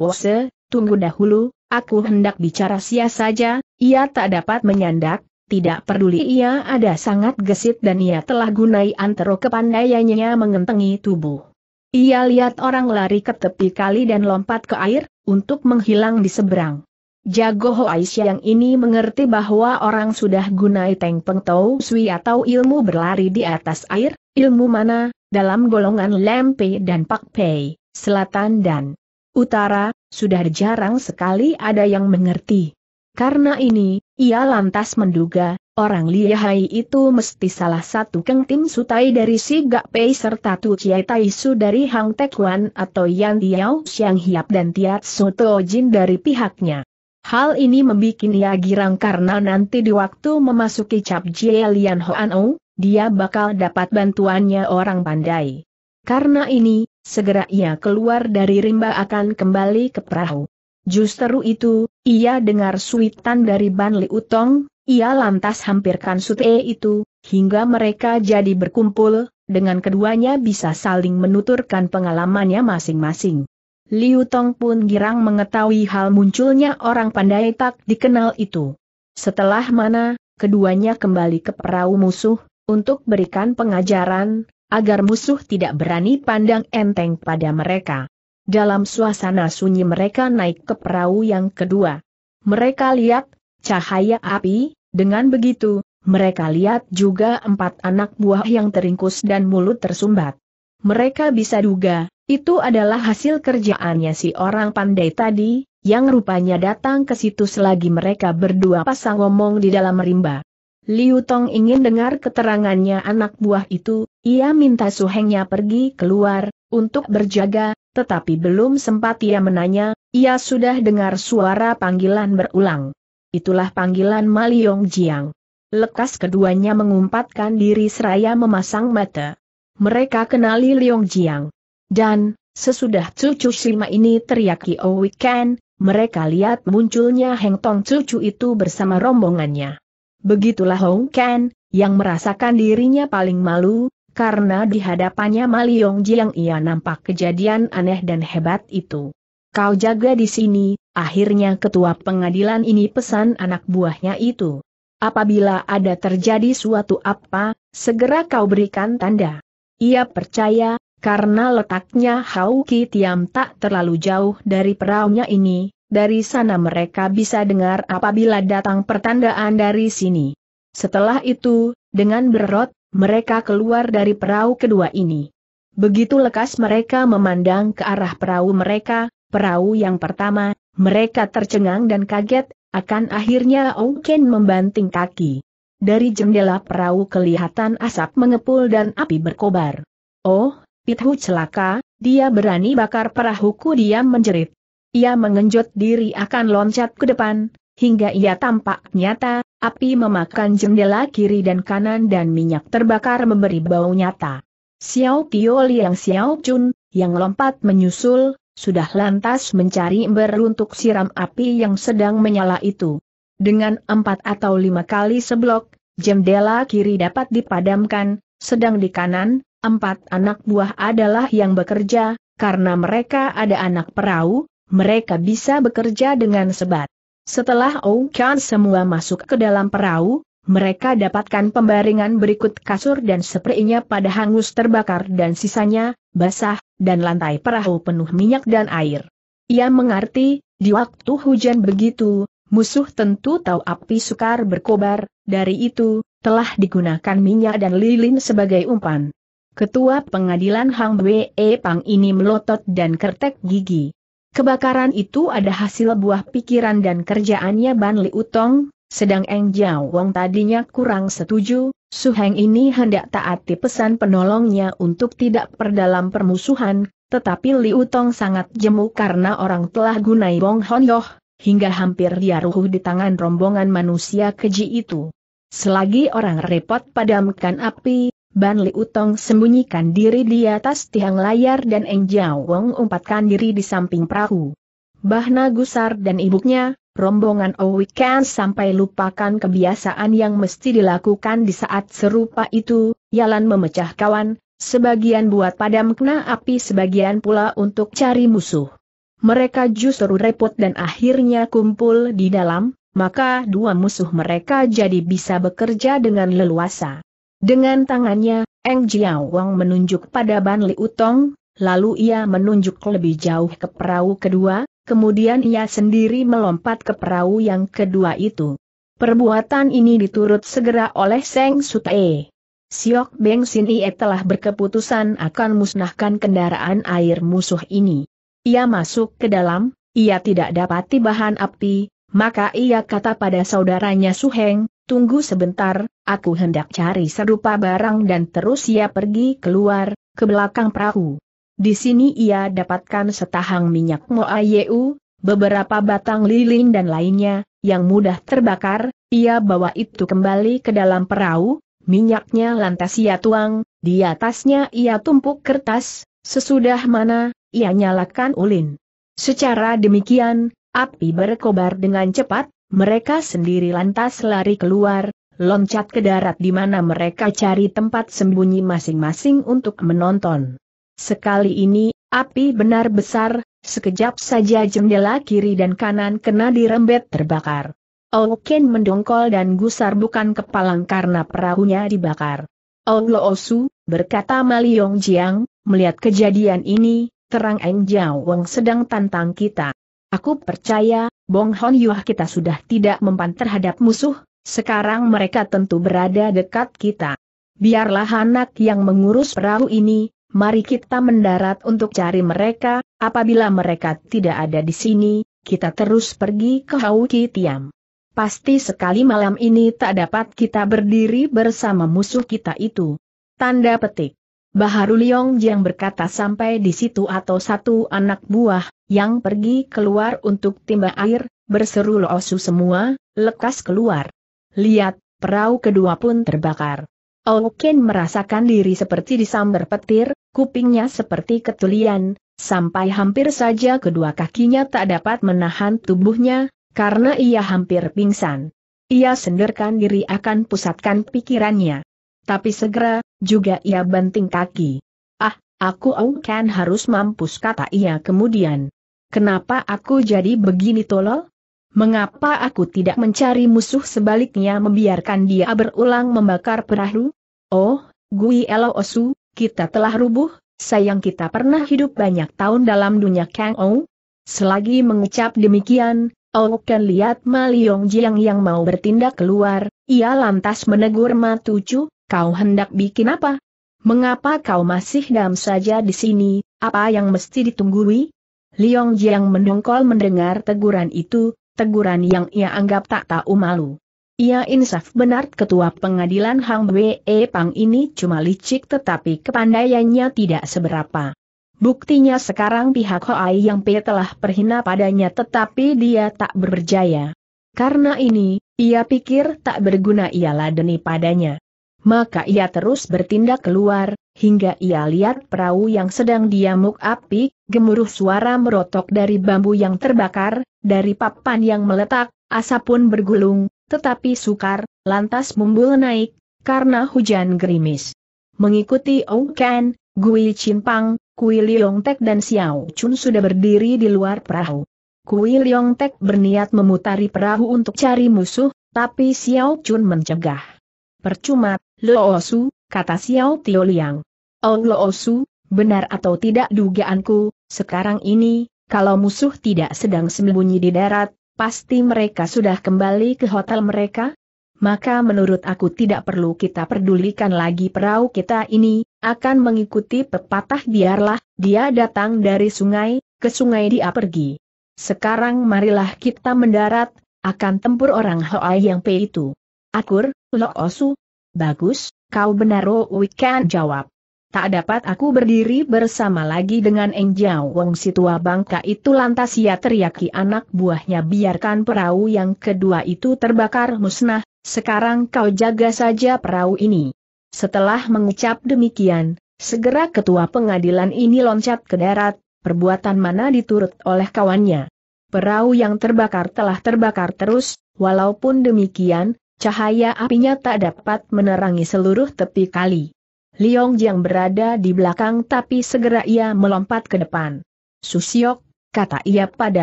Pose, tunggu dahulu, aku hendak bicara sia saja, ia tak dapat menyandak, tidak peduli ia ada sangat gesit dan ia telah gunai antero kepandaiannya mengentengi tubuh. Ia lihat orang lari ke tepi kali dan lompat ke air, untuk menghilang di seberang. Jago Aisyah yang ini mengerti bahwa orang sudah gunai Teng Peng Tau Sui atau ilmu berlari di atas air, ilmu mana, dalam golongan Lempe dan Pak Pei, selatan dan utara, sudah jarang sekali ada yang mengerti. Karena ini, ia lantas menduga, orang Liahai itu mesti salah satu Keng Sutai dari si Gak Pei serta Tu Chiai Tai Su dari Hang Tekwan atau Yan Tiao Xiang Hiap dan Tiat Soto Jin dari pihaknya. Hal ini membuat ia girang karena nanti di waktu memasuki cap Jie Lian Hoan Ou, dia bakal dapat bantuannya orang pandai. Karena ini, segera ia keluar dari rimba akan kembali ke perahu. Justru itu, ia dengar suitan dari Ban Liutong, ia lantas hampirkan sute itu, hingga mereka jadi berkumpul, dengan keduanya bisa saling menuturkan pengalamannya masing-masing. Liu Tong pun girang mengetahui hal munculnya orang pandai tak dikenal itu. Setelah mana, keduanya kembali ke perahu musuh, untuk berikan pengajaran, agar musuh tidak berani pandang enteng pada mereka. Dalam suasana sunyi mereka naik ke perahu yang kedua. Mereka lihat, cahaya api, dengan begitu, mereka lihat juga empat anak buah yang teringkus dan mulut tersumbat. Mereka bisa duga, itu adalah hasil kerjaannya si orang pandai tadi, yang rupanya datang ke situ selagi mereka berdua pasang ngomong di dalam rimba. Liu Tong ingin dengar keterangannya anak buah itu, ia minta Su Hengnya pergi keluar, untuk berjaga, tetapi belum sempat ia menanya, ia sudah dengar suara panggilan berulang. Itulah panggilan Maliong Jiang. Lekas keduanya mengumpatkan diri seraya memasang mata. Mereka kenali Liong Jiang. Dan, sesudah cucu Sima ini teriaki Owi Ken, mereka lihat munculnya Heng Tong cucu itu bersama rombongannya. Begitulah Hong Kan, yang merasakan dirinya paling malu, karena di hadapannya Maliong Jiang ia nampak kejadian aneh dan hebat itu. Kau jaga di sini, akhirnya ketua pengadilan ini pesan anak buahnya itu. Apabila ada terjadi suatu apa, segera kau berikan tanda. Ia percaya, karena letaknya Ki Tiam tak terlalu jauh dari peraunya ini, dari sana mereka bisa dengar apabila datang pertandaan dari sini. Setelah itu, dengan berot, mereka keluar dari perahu kedua ini. Begitu lekas mereka memandang ke arah perahu mereka, perahu yang pertama, mereka tercengang dan kaget, akan akhirnya Ken membanting kaki. Dari jendela perahu kelihatan asap mengepul dan api berkobar. Oh, Pithu celaka, dia berani bakar perahuku dia menjerit. Ia mengenjot diri akan loncat ke depan, hingga ia tampak nyata, api memakan jendela kiri dan kanan dan minyak terbakar memberi bau nyata. Xiao Tio Liang Xiao Chun, yang lompat menyusul, sudah lantas mencari ember untuk siram api yang sedang menyala itu. Dengan empat atau lima kali seblok, jendela kiri dapat dipadamkan, sedang di kanan, empat anak buah adalah yang bekerja, karena mereka ada anak perahu, mereka bisa bekerja dengan sebat. Setelah Ong Okan semua masuk ke dalam perahu, mereka dapatkan pembaringan berikut kasur dan sepertinya pada hangus terbakar dan sisanya, basah, dan lantai perahu penuh minyak dan air. Ia mengerti, di waktu hujan begitu, musuh tentu tahu api sukar berkobar, dari itu, telah digunakan minyak dan lilin sebagai umpan. Ketua pengadilan Hang Bwe Pang ini melotot dan kertek gigi. Kebakaran itu ada hasil buah pikiran dan kerjaannya Ban Li Utong, sedang Eng Jiao Wong tadinya kurang setuju, Su Heng ini hendak taati pesan penolongnya untuk tidak perdalam permusuhan, tetapi Li Utong sangat jemu karena orang telah gunai Bong Hon Yoh, hingga hampir dia ruh di tangan rombongan manusia keji itu. Selagi orang repot padamkan api, Ban Li Utong sembunyikan diri di atas tiang layar dan Eng Jiao Wong umpatkan diri di samping perahu. Bahna Gusar dan ibunya, rombongan Owikan oh sampai lupakan kebiasaan yang mesti dilakukan di saat serupa itu, Yalan memecah kawan, sebagian buat padam kena api sebagian pula untuk cari musuh. Mereka justru repot dan akhirnya kumpul di dalam, maka dua musuh mereka jadi bisa bekerja dengan leluasa. Dengan tangannya, Eng Wang menunjuk pada Ban Liutong, Utong, lalu ia menunjuk lebih jauh ke perahu kedua, kemudian ia sendiri melompat ke perahu yang kedua itu. Perbuatan ini diturut segera oleh Seng Sutae. Siok Beng Sin Ie telah berkeputusan akan musnahkan kendaraan air musuh ini. Ia masuk ke dalam, ia tidak dapati bahan api, maka ia kata pada saudaranya Suheng, tunggu sebentar, aku hendak cari serupa barang dan terus ia pergi keluar, ke belakang perahu. Di sini ia dapatkan setahang minyak moayeu, beberapa batang lilin dan lainnya, yang mudah terbakar, ia bawa itu kembali ke dalam perahu, minyaknya lantas ia tuang, di atasnya ia tumpuk kertas, sesudah mana, ia nyalakan ulin. Secara demikian, api berkobar dengan cepat, mereka sendiri lantas lari keluar, loncat ke darat di mana mereka cari tempat sembunyi masing-masing untuk menonton. Sekali ini, api benar besar, sekejap saja jendela kiri dan kanan kena dirembet terbakar. Oken mendongkol dan gusar bukan kepalang karena perahunya dibakar. Olo Osu, berkata Maliong Jiang, melihat kejadian ini, terang Eng Jiao sedang tantang kita. Aku percaya, Bong Hon Yuah kita sudah tidak mempan terhadap musuh, sekarang mereka tentu berada dekat kita. Biarlah anak yang mengurus perahu ini, mari kita mendarat untuk cari mereka, apabila mereka tidak ada di sini, kita terus pergi ke Hauki Tiam. Pasti sekali malam ini tak dapat kita berdiri bersama musuh kita itu. Tanda petik. Baharu Liong yang berkata sampai di situ atau satu anak buah, yang pergi keluar untuk timba air, berseru Loosu semua, lekas keluar. Lihat, perahu kedua pun terbakar. Oken merasakan diri seperti disambar petir, kupingnya seperti ketulian, sampai hampir saja kedua kakinya tak dapat menahan tubuhnya, karena ia hampir pingsan. Ia senderkan diri akan pusatkan pikirannya. Tapi segera, juga ia banting kaki. Ah, aku Oken harus mampus kata ia kemudian. Kenapa aku jadi begini tolol? Mengapa aku tidak mencari musuh sebaliknya membiarkan dia berulang membakar perahu? Oh, Gui Elo Osu, kita telah rubuh, sayang kita pernah hidup banyak tahun dalam dunia Kang Ou. Selagi mengucap demikian, Ou Ken lihat Ma Liong Jiang yang mau bertindak keluar, ia lantas menegur Ma Tucu, kau hendak bikin apa? Mengapa kau masih dam saja di sini, apa yang mesti ditunggui? Liong Jiang mendongkol mendengar teguran itu, teguran yang ia anggap tak tahu malu. Ia insaf benar ketua pengadilan Hang Wei Pang ini cuma licik tetapi kepandaiannya tidak seberapa. Buktinya sekarang pihak Hoai yang P telah perhina padanya tetapi dia tak berjaya. Karena ini, ia pikir tak berguna ialah deni padanya. Maka ia terus bertindak keluar, hingga ia lihat perahu yang sedang diamuk api, gemuruh suara merotok dari bambu yang terbakar, dari papan yang meletak, asap pun bergulung, tetapi sukar, lantas mumbul naik, karena hujan gerimis. Mengikuti Ong Ken, Gui Chinpang, Kui Leong Tek dan Xiao Chun sudah berdiri di luar perahu. Kui Leong Tek berniat memutari perahu untuk cari musuh, tapi Xiao Chun mencegah. Percuma, Loosu, kata Xiao Tio Liang. Oh Loosu, benar atau tidak dugaanku, sekarang ini, kalau musuh tidak sedang sembunyi di darat, pasti mereka sudah kembali ke hotel mereka? Maka menurut aku tidak perlu kita pedulikan lagi perahu kita ini, akan mengikuti pepatah biarlah, dia datang dari sungai, ke sungai dia pergi. Sekarang marilah kita mendarat, akan tempur orang Hoa yang Pei itu. Akur, Lok Osu. Bagus, kau benar Wikan jawab. Tak dapat aku berdiri bersama lagi dengan Eng Jiao Wong si tua bangka itu lantas ia teriaki anak buahnya biarkan perahu yang kedua itu terbakar musnah, sekarang kau jaga saja perahu ini. Setelah mengucap demikian, segera ketua pengadilan ini loncat ke darat, perbuatan mana diturut oleh kawannya. Perahu yang terbakar telah terbakar terus, walaupun demikian, Cahaya apinya tak dapat menerangi seluruh tepi kali. Liong Jiang berada di belakang tapi segera ia melompat ke depan. Susiok, kata ia pada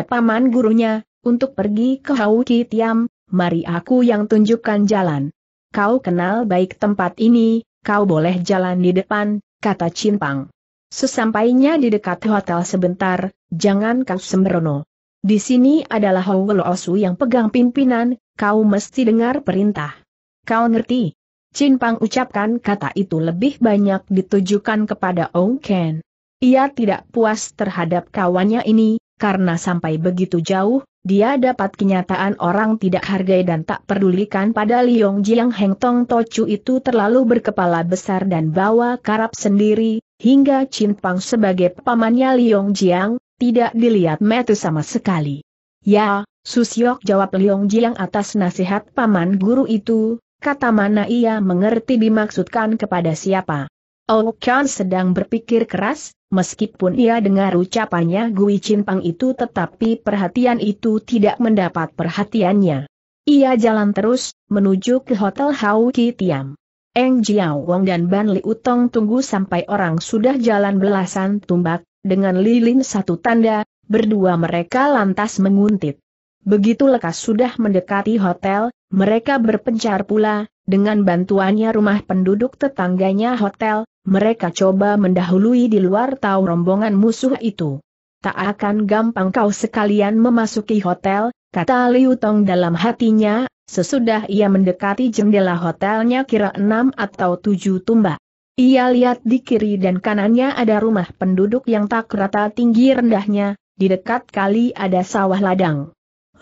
paman gurunya, untuk pergi ke Hauki Tiam, mari aku yang tunjukkan jalan. Kau kenal baik tempat ini, kau boleh jalan di depan, kata Cinpang. Sesampainya di dekat hotel sebentar, jangan kau sembrono. Di sini adalah Lo Osu yang pegang pimpinan, kau mesti dengar perintah. Kau ngerti? Chin Pang ucapkan kata itu lebih banyak ditujukan kepada Ong Ken. Ia tidak puas terhadap kawannya ini, karena sampai begitu jauh, dia dapat kenyataan orang tidak hargai dan tak pedulikan pada Liong Jiang Heng Tong Tocu itu terlalu berkepala besar dan bawa karap sendiri, hingga Chin Pang sebagai pamannya Liong Jiang, tidak dilihat metu sama sekali. Ya, Susyok jawab Liong Jiang atas nasihat paman guru itu, kata mana ia mengerti dimaksudkan kepada siapa. Okan oh, sedang berpikir keras, meskipun ia dengar ucapannya Gui Pang itu tetapi perhatian itu tidak mendapat perhatiannya. Ia jalan terus, menuju ke Hotel Hau Ki Tiam. Eng Jiao Wong dan Ban Li Utong tunggu sampai orang sudah jalan belasan tumbak, dengan lilin satu tanda, berdua mereka lantas menguntit. Begitu lekas sudah mendekati hotel, mereka berpencar pula, dengan bantuannya rumah penduduk tetangganya hotel, mereka coba mendahului di luar tahu rombongan musuh itu. Tak akan gampang kau sekalian memasuki hotel, kata Liu Tong dalam hatinya, sesudah ia mendekati jendela hotelnya kira enam atau tujuh tumbak. Ia lihat di kiri dan kanannya ada rumah penduduk yang tak rata tinggi rendahnya, di dekat kali ada sawah ladang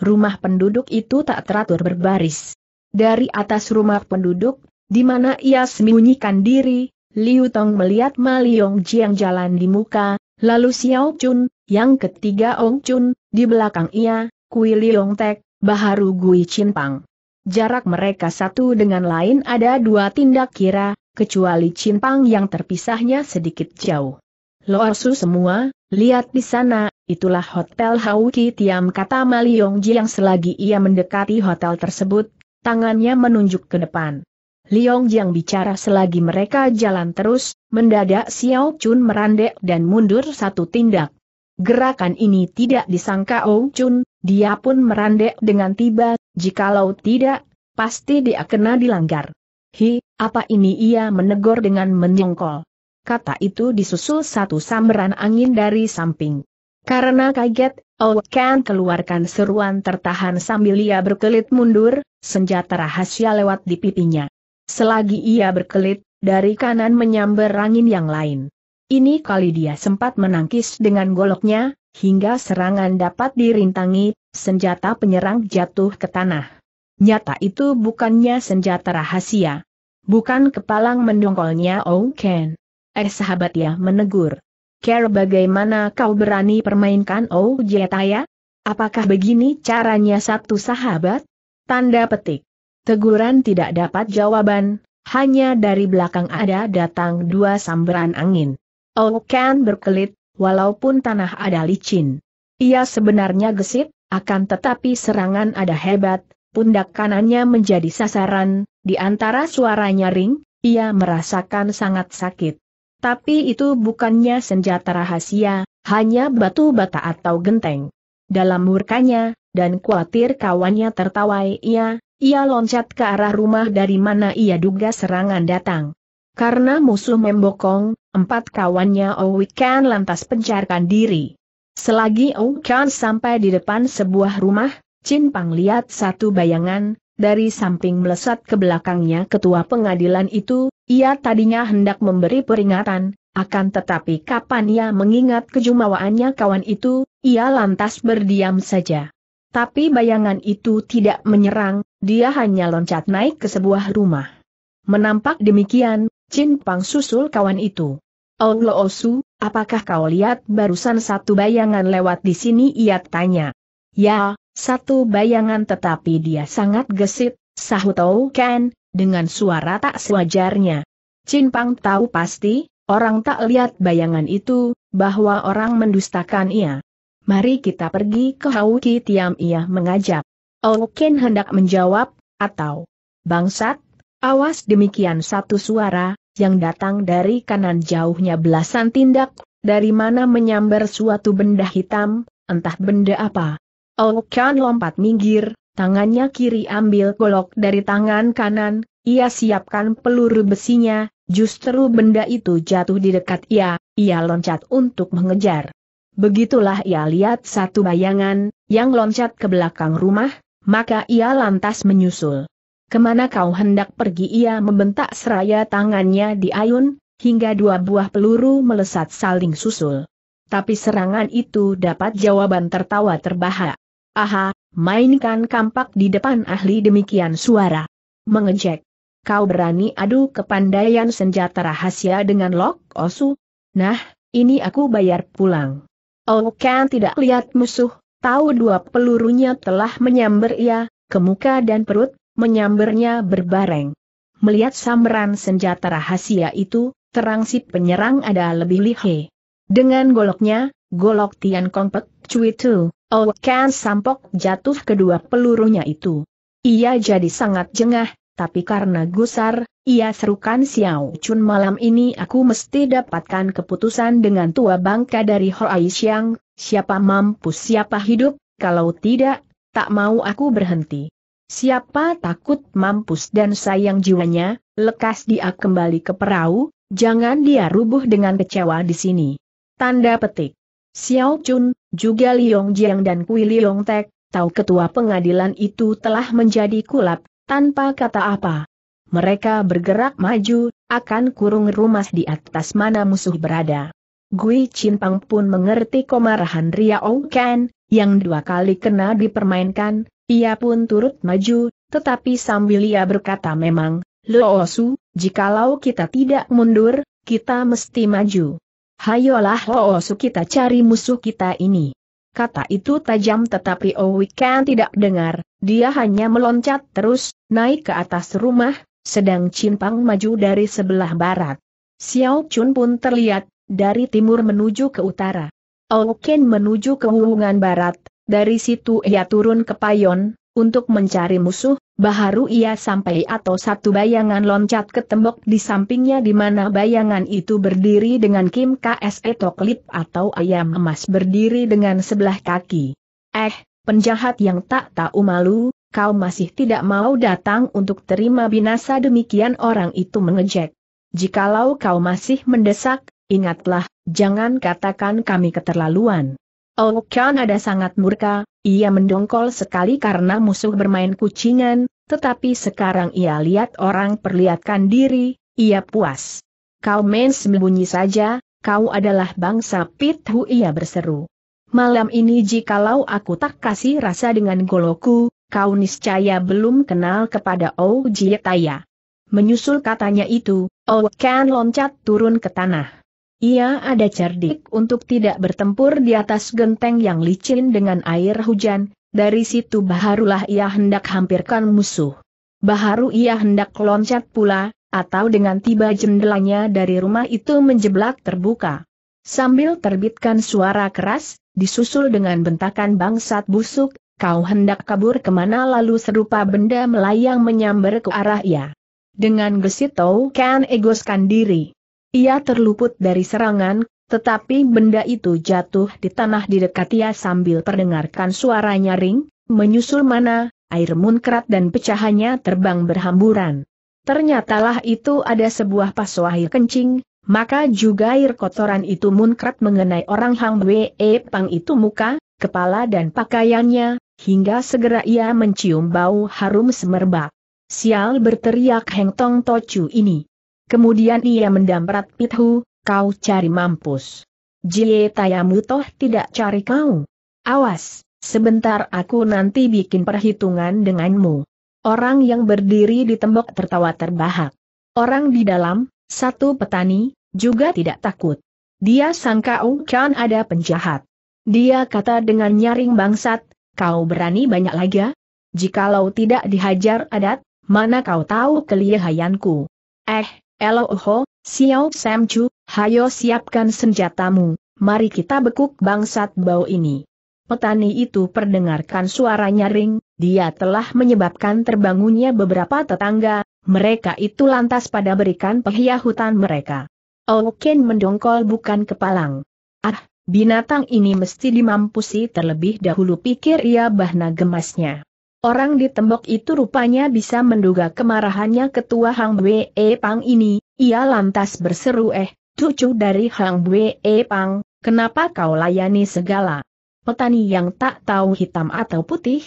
rumah penduduk itu tak teratur berbaris. Dari atas rumah penduduk, di mana ia sembunyikan diri, Liu Tong melihat Ma Liong Jiang jalan di muka, lalu Xiao Chun, yang ketiga Ong Chun, di belakang ia, Kui Liong Tek, Baharu Gui Chin Pang. Jarak mereka satu dengan lain ada dua tindak kira, kecuali Chin Pang yang terpisahnya sedikit jauh. Loarsu semua, lihat di sana, itulah Hotel Hauki Tiam kata Maliong Jiang selagi ia mendekati hotel tersebut, tangannya menunjuk ke depan. Liong Jiang bicara selagi mereka jalan terus, mendadak Xiao Chun merandek dan mundur satu tindak. Gerakan ini tidak disangka Ou Chun, dia pun merandek dengan tiba, jikalau tidak, pasti dia kena dilanggar. Hi, apa ini ia menegur dengan menyongkol. Kata itu disusul satu sambaran angin dari samping. Karena kaget, Owen keluarkan seruan tertahan sambil ia berkelit mundur, senjata rahasia lewat di pipinya. Selagi ia berkelit, dari kanan menyambar angin yang lain. Ini kali dia sempat menangkis dengan goloknya, hingga serangan dapat dirintangi, senjata penyerang jatuh ke tanah. Nyata itu bukannya senjata rahasia. Bukan kepalang mendongkolnya Owen. Eh sahabat ya, menegur. Care bagaimana kau berani permainkan Oh Jetaya? Apakah begini caranya satu sahabat? Tanda petik. Teguran tidak dapat jawaban, hanya dari belakang ada datang dua samberan angin. Oh Ken berkelit, walaupun tanah ada licin. Ia sebenarnya gesit, akan tetapi serangan ada hebat, pundak kanannya menjadi sasaran, di antara suaranya ring, ia merasakan sangat sakit. Tapi itu bukannya senjata rahasia, hanya batu bata atau genteng. Dalam murkanya, dan khawatir kawannya tertawa ia, ia loncat ke arah rumah dari mana ia duga serangan datang. Karena musuh membokong, empat kawannya Owikan lantas pencarkan diri. Selagi Owikan sampai di depan sebuah rumah, Chin Pang lihat satu bayangan, dari samping melesat ke belakangnya ketua pengadilan itu, ia tadinya hendak memberi peringatan, akan tetapi kapan ia mengingat kejumawaannya kawan itu, ia lantas berdiam saja. Tapi bayangan itu tidak menyerang, dia hanya loncat naik ke sebuah rumah. Menampak demikian, Chin Pang susul kawan itu. Ong Loosu, apakah kau lihat barusan satu bayangan lewat di sini? Ia tanya. Ya, satu bayangan tetapi dia sangat gesit, sahut tahu, Ken, dengan suara tak sewajarnya. Chin tahu pasti, orang tak lihat bayangan itu, bahwa orang mendustakan ia. Mari kita pergi ke Hauki Tiam ia mengajak. Ken hendak menjawab, atau, bangsat, awas demikian satu suara, yang datang dari kanan jauhnya belasan tindak, dari mana menyambar suatu benda hitam, entah benda apa. Olkan lompat minggir, tangannya kiri ambil golok dari tangan kanan, ia siapkan peluru besinya, justru benda itu jatuh di dekat ia, ia loncat untuk mengejar. Begitulah ia lihat satu bayangan, yang loncat ke belakang rumah, maka ia lantas menyusul. Kemana kau hendak pergi ia membentak seraya tangannya di ayun, hingga dua buah peluru melesat saling susul. Tapi serangan itu dapat jawaban tertawa terbahak. Aha, mainkan kampak di depan ahli demikian suara. Mengejek. Kau berani adu kepandaian senjata rahasia dengan Lok Osu? Nah, ini aku bayar pulang. Oh kan tidak lihat musuh, tahu dua pelurunya telah menyamber ia, ke muka dan perut, menyambarnya berbareng. Melihat sambaran senjata rahasia itu, terang si penyerang ada lebih lihe. Dengan goloknya, golok Tian Kongpek, cui tu, kan sampok jatuh kedua pelurunya itu. Ia jadi sangat jengah, tapi karena gusar, ia serukan Xiao Chun malam ini aku mesti dapatkan keputusan dengan tua bangka dari Hoai Xiang, siapa mampus siapa hidup, kalau tidak, tak mau aku berhenti. Siapa takut mampus dan sayang jiwanya, lekas dia kembali ke perahu, jangan dia rubuh dengan kecewa di sini. Tanda petik. Xiao Chun, juga Liong Jiang dan Kui Liong Tek, tahu ketua pengadilan itu telah menjadi kulap, tanpa kata apa. Mereka bergerak maju, akan kurung rumah di atas mana musuh berada. Gui Pang pun mengerti kemarahan Ong Ken, yang dua kali kena dipermainkan, ia pun turut maju, tetapi sambil ia berkata memang, Su, jikalau kita tidak mundur, kita mesti maju. Hayolah Hoosu oh, oh, kita cari musuh kita ini. Kata itu tajam tetapi Owikan oh, tidak dengar, dia hanya meloncat terus, naik ke atas rumah, sedang Cimpang maju dari sebelah barat. Xiao Chun pun terlihat, dari timur menuju ke utara. Oken menuju ke hubungan barat, dari situ ia turun ke Payon, untuk mencari musuh, baharu ia sampai atau satu bayangan loncat ke tembok di sampingnya di mana bayangan itu berdiri dengan Kim KS Etoklip atau ayam emas berdiri dengan sebelah kaki. Eh, penjahat yang tak tahu malu, kau masih tidak mau datang untuk terima binasa demikian orang itu mengejek. Jikalau kau masih mendesak, ingatlah, jangan katakan kami keterlaluan. Olkan oh, ada sangat murka, ia mendongkol sekali karena musuh bermain kucingan, tetapi sekarang ia lihat orang perlihatkan diri, ia puas. Kau main sembunyi saja, kau adalah bangsa Pithu ia berseru. Malam ini jikalau aku tak kasih rasa dengan goloku, kau niscaya belum kenal kepada Oh Jietaya. Menyusul katanya itu, Oh Ken loncat turun ke tanah. Ia ada cerdik untuk tidak bertempur di atas genteng yang licin dengan air hujan, dari situ baharulah ia hendak hampirkan musuh. Baharu ia hendak loncat pula, atau dengan tiba jendelanya dari rumah itu menjeblak terbuka. Sambil terbitkan suara keras, disusul dengan bentakan bangsat busuk, kau hendak kabur kemana lalu serupa benda melayang menyambar ke arah ia. Dengan gesit kan egoskan diri. Ia terluput dari serangan, tetapi benda itu jatuh di tanah di dekat ia sambil perdengarkan suaranya ring, menyusul mana, air munkrat dan pecahannya terbang berhamburan. Ternyatalah itu ada sebuah pasu air kencing, maka juga air kotoran itu munkrat mengenai orang Hang Wee Pang itu muka, kepala dan pakaiannya, hingga segera ia mencium bau harum semerbak. Sial berteriak Heng Tong Tocu ini. Kemudian ia mendamprat Pithu, kau cari mampus. Jie Tayamu toh tidak cari kau. Awas, sebentar aku nanti bikin perhitungan denganmu. Orang yang berdiri di tembok tertawa terbahak. Orang di dalam, satu petani, juga tidak takut. Dia sangka Ungkan oh, ada penjahat. Dia kata dengan nyaring bangsat, kau berani banyak lagi? Ya? Jikalau tidak dihajar adat, mana kau tahu kelihayanku? Eh, Elo Oho, Xiao Sam Chu, hayo siapkan senjatamu, mari kita bekuk bangsat bau ini. Petani itu perdengarkan suara nyaring, dia telah menyebabkan terbangunnya beberapa tetangga, mereka itu lantas pada berikan pehia hutan mereka. Ken mendongkol bukan kepalang. Ah, binatang ini mesti dimampusi terlebih dahulu pikir ia bahna gemasnya. Orang di tembok itu rupanya bisa menduga kemarahannya ketua Hang Bwe e Pang ini, ia lantas berseru eh, cucu dari Hang Bwe e Pang, kenapa kau layani segala petani yang tak tahu hitam atau putih?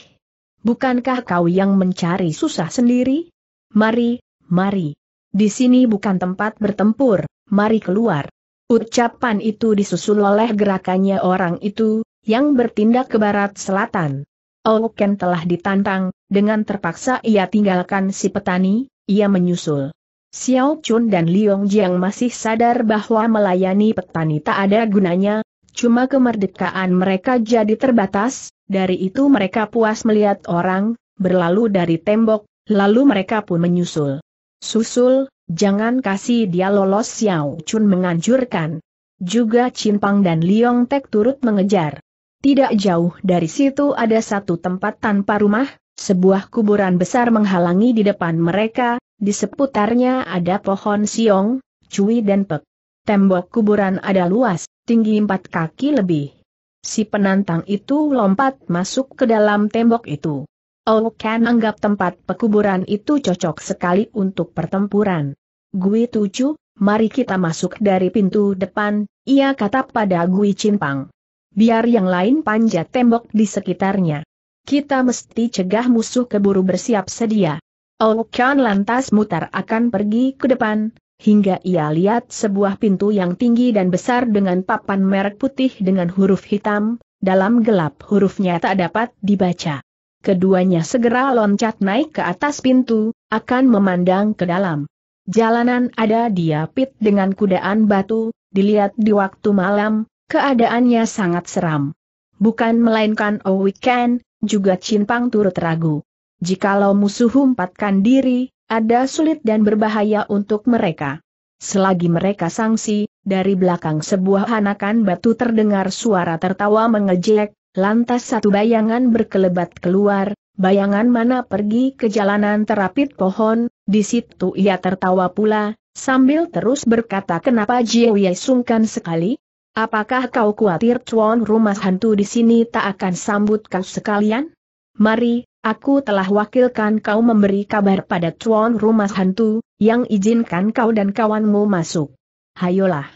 Bukankah kau yang mencari susah sendiri? Mari, mari. Di sini bukan tempat bertempur, mari keluar. Ucapan itu disusul oleh gerakannya orang itu, yang bertindak ke barat selatan. Ken telah ditantang, dengan terpaksa ia tinggalkan si petani, ia menyusul. Xiao Chun dan Liong Jiang masih sadar bahwa melayani petani tak ada gunanya, cuma kemerdekaan mereka jadi terbatas, dari itu mereka puas melihat orang, berlalu dari tembok, lalu mereka pun menyusul. Susul, jangan kasih dia lolos Xiao Chun menganjurkan. Juga Chin Pang dan Liong Tek turut mengejar. Tidak jauh dari situ ada satu tempat tanpa rumah, sebuah kuburan besar menghalangi di depan mereka, di seputarnya ada pohon siong, cuy dan pek. Tembok kuburan ada luas, tinggi empat kaki lebih. Si penantang itu lompat masuk ke dalam tembok itu. Oh, Ken anggap tempat pekuburan itu cocok sekali untuk pertempuran. Gui tujuh, mari kita masuk dari pintu depan, ia kata pada Gui Cimpang biar yang lain panjat tembok di sekitarnya. Kita mesti cegah musuh keburu bersiap sedia. Oh, Chan lantas mutar akan pergi ke depan, hingga ia lihat sebuah pintu yang tinggi dan besar dengan papan merek putih dengan huruf hitam, dalam gelap hurufnya tak dapat dibaca. Keduanya segera loncat naik ke atas pintu, akan memandang ke dalam. Jalanan ada diapit dengan kudaan batu, dilihat di waktu malam, Keadaannya sangat seram. Bukan melainkan O oh Ken juga Cinpang turut ragu. Jikalau musuh umpatkan diri, ada sulit dan berbahaya untuk mereka. Selagi mereka sangsi, dari belakang sebuah hanakan batu terdengar suara tertawa mengejek, lantas satu bayangan berkelebat keluar, bayangan mana pergi ke jalanan terapit pohon, di situ ia tertawa pula, sambil terus berkata kenapa Jiwie sungkan sekali? Apakah kau khawatir cuan rumah hantu di sini tak akan sambut kau sekalian? Mari, aku telah wakilkan kau memberi kabar pada cuan rumah hantu, yang izinkan kau dan kawanmu masuk. Hayolah.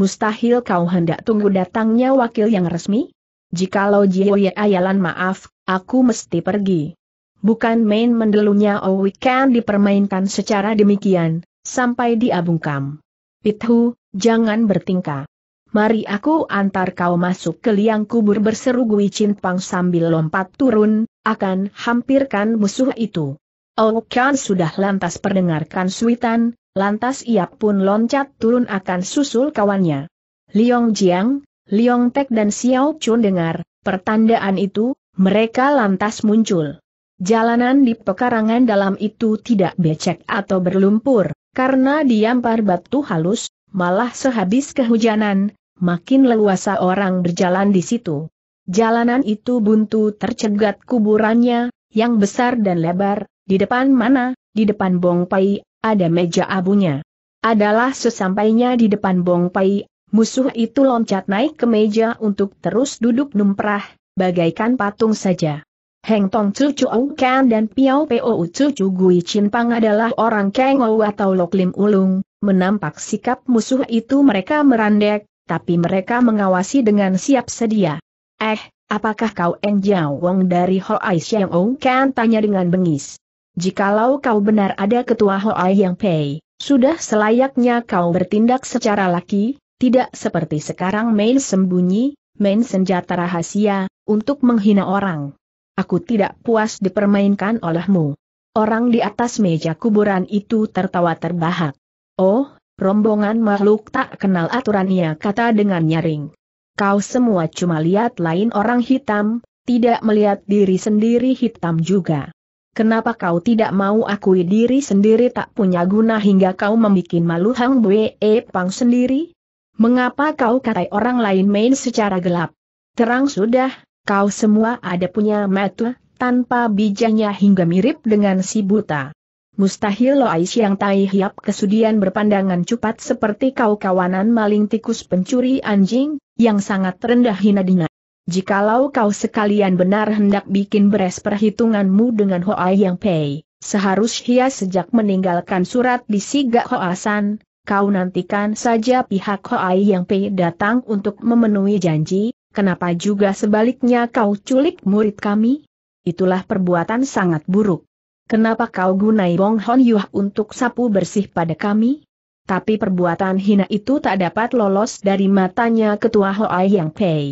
Mustahil kau hendak tunggu datangnya wakil yang resmi? Jikalau Jioye Ayalan maaf, aku mesti pergi. Bukan main mendelunya Owi oh kan dipermainkan secara demikian, sampai diabungkam. Pithu, jangan bertingkah mari aku antar kau masuk ke liang kubur berseru Gui Pang sambil lompat turun, akan hampirkan musuh itu. Kan sudah lantas perdengarkan suitan, lantas ia pun loncat turun akan susul kawannya. Liong Jiang, Liong Tek dan Xiao Chun dengar, pertandaan itu, mereka lantas muncul. Jalanan di pekarangan dalam itu tidak becek atau berlumpur, karena diampar batu halus, Malah sehabis kehujanan, makin leluasa orang berjalan di situ. Jalanan itu buntu tercegat kuburannya, yang besar dan lebar, di depan mana, di depan Bongpai, ada meja abunya. Adalah sesampainya di depan Bongpai, musuh itu loncat naik ke meja untuk terus duduk numprah, bagaikan patung saja. Heng Tong Chu Chu Kan dan Piao Po Chu Chu Gui Chin Pang adalah orang Kengou atau Loklim Ulung, Menampak sikap musuh itu mereka merandek, tapi mereka mengawasi dengan siap sedia. Eh, apakah kau Eng Wong dari Hoai Ong? kan tanya dengan bengis. Jikalau kau benar ada ketua Ho Hoai yang Pei, sudah selayaknya kau bertindak secara laki, tidak seperti sekarang main sembunyi, main senjata rahasia, untuk menghina orang. Aku tidak puas dipermainkan olehmu. Orang di atas meja kuburan itu tertawa terbahak. Oh, rombongan makhluk tak kenal aturannya kata dengan nyaring. Kau semua cuma lihat lain orang hitam, tidak melihat diri sendiri hitam juga. Kenapa kau tidak mau akui diri sendiri tak punya guna hingga kau membuat malu Hang Bwe e Pang sendiri? Mengapa kau katai orang lain main secara gelap? Terang sudah, kau semua ada punya mata, tanpa bijanya hingga mirip dengan si buta. Mustahil lo Loais yang tai hiap kesudian berpandangan cupat seperti kau kawanan maling tikus pencuri anjing, yang sangat rendah hina dina. Jikalau kau sekalian benar hendak bikin beres perhitunganmu dengan Hoa Yang Pei, seharus hia sejak meninggalkan surat di Siga Hoasan, kau nantikan saja pihak Hoa Yang Pei datang untuk memenuhi janji, kenapa juga sebaliknya kau culik murid kami? Itulah perbuatan sangat buruk. Kenapa kau gunai Bong Hon Yuh untuk sapu bersih pada kami? Tapi perbuatan hina itu tak dapat lolos dari matanya ketua Hoai Yang Pei.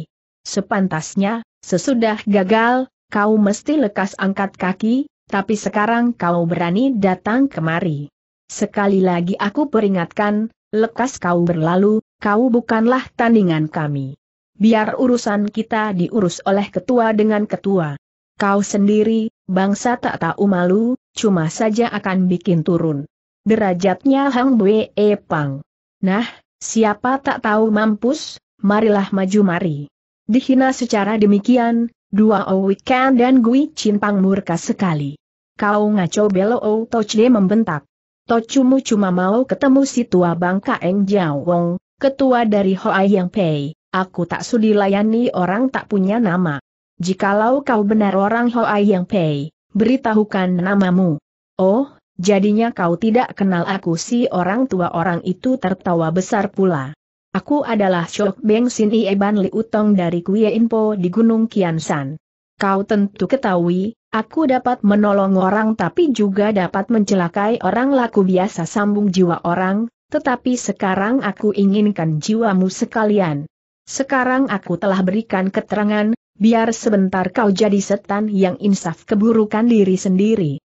Sepantasnya, sesudah gagal, kau mesti lekas angkat kaki, tapi sekarang kau berani datang kemari. Sekali lagi aku peringatkan, lekas kau berlalu, kau bukanlah tandingan kami. Biar urusan kita diurus oleh ketua dengan ketua. Kau sendiri, Bangsa tak tahu malu, cuma saja akan bikin turun. Derajatnya Hang Bwe e Pang. Nah, siapa tak tahu mampus, marilah maju mari. Dihina secara demikian, dua Owikan dan Gui Chin Pang murka sekali. Kau ngaco belo o Tochle membentak. Tochumu cuma mau ketemu si tua bangka Eng Jiao Wong, ketua dari Hoa Yang Pei, aku tak sudi layani orang tak punya nama. Jikalau kau benar orang Hoai Yang Pei, beritahukan namamu. Oh, jadinya kau tidak kenal aku si orang tua orang itu tertawa besar pula. Aku adalah Shok Beng Sin Ieban Li Utong dari Kuya Inpo di Gunung Kiansan. Kau tentu ketahui, aku dapat menolong orang tapi juga dapat mencelakai orang laku biasa sambung jiwa orang, tetapi sekarang aku inginkan jiwamu sekalian. Sekarang aku telah berikan keterangan, biar sebentar kau jadi setan yang insaf keburukan diri sendiri.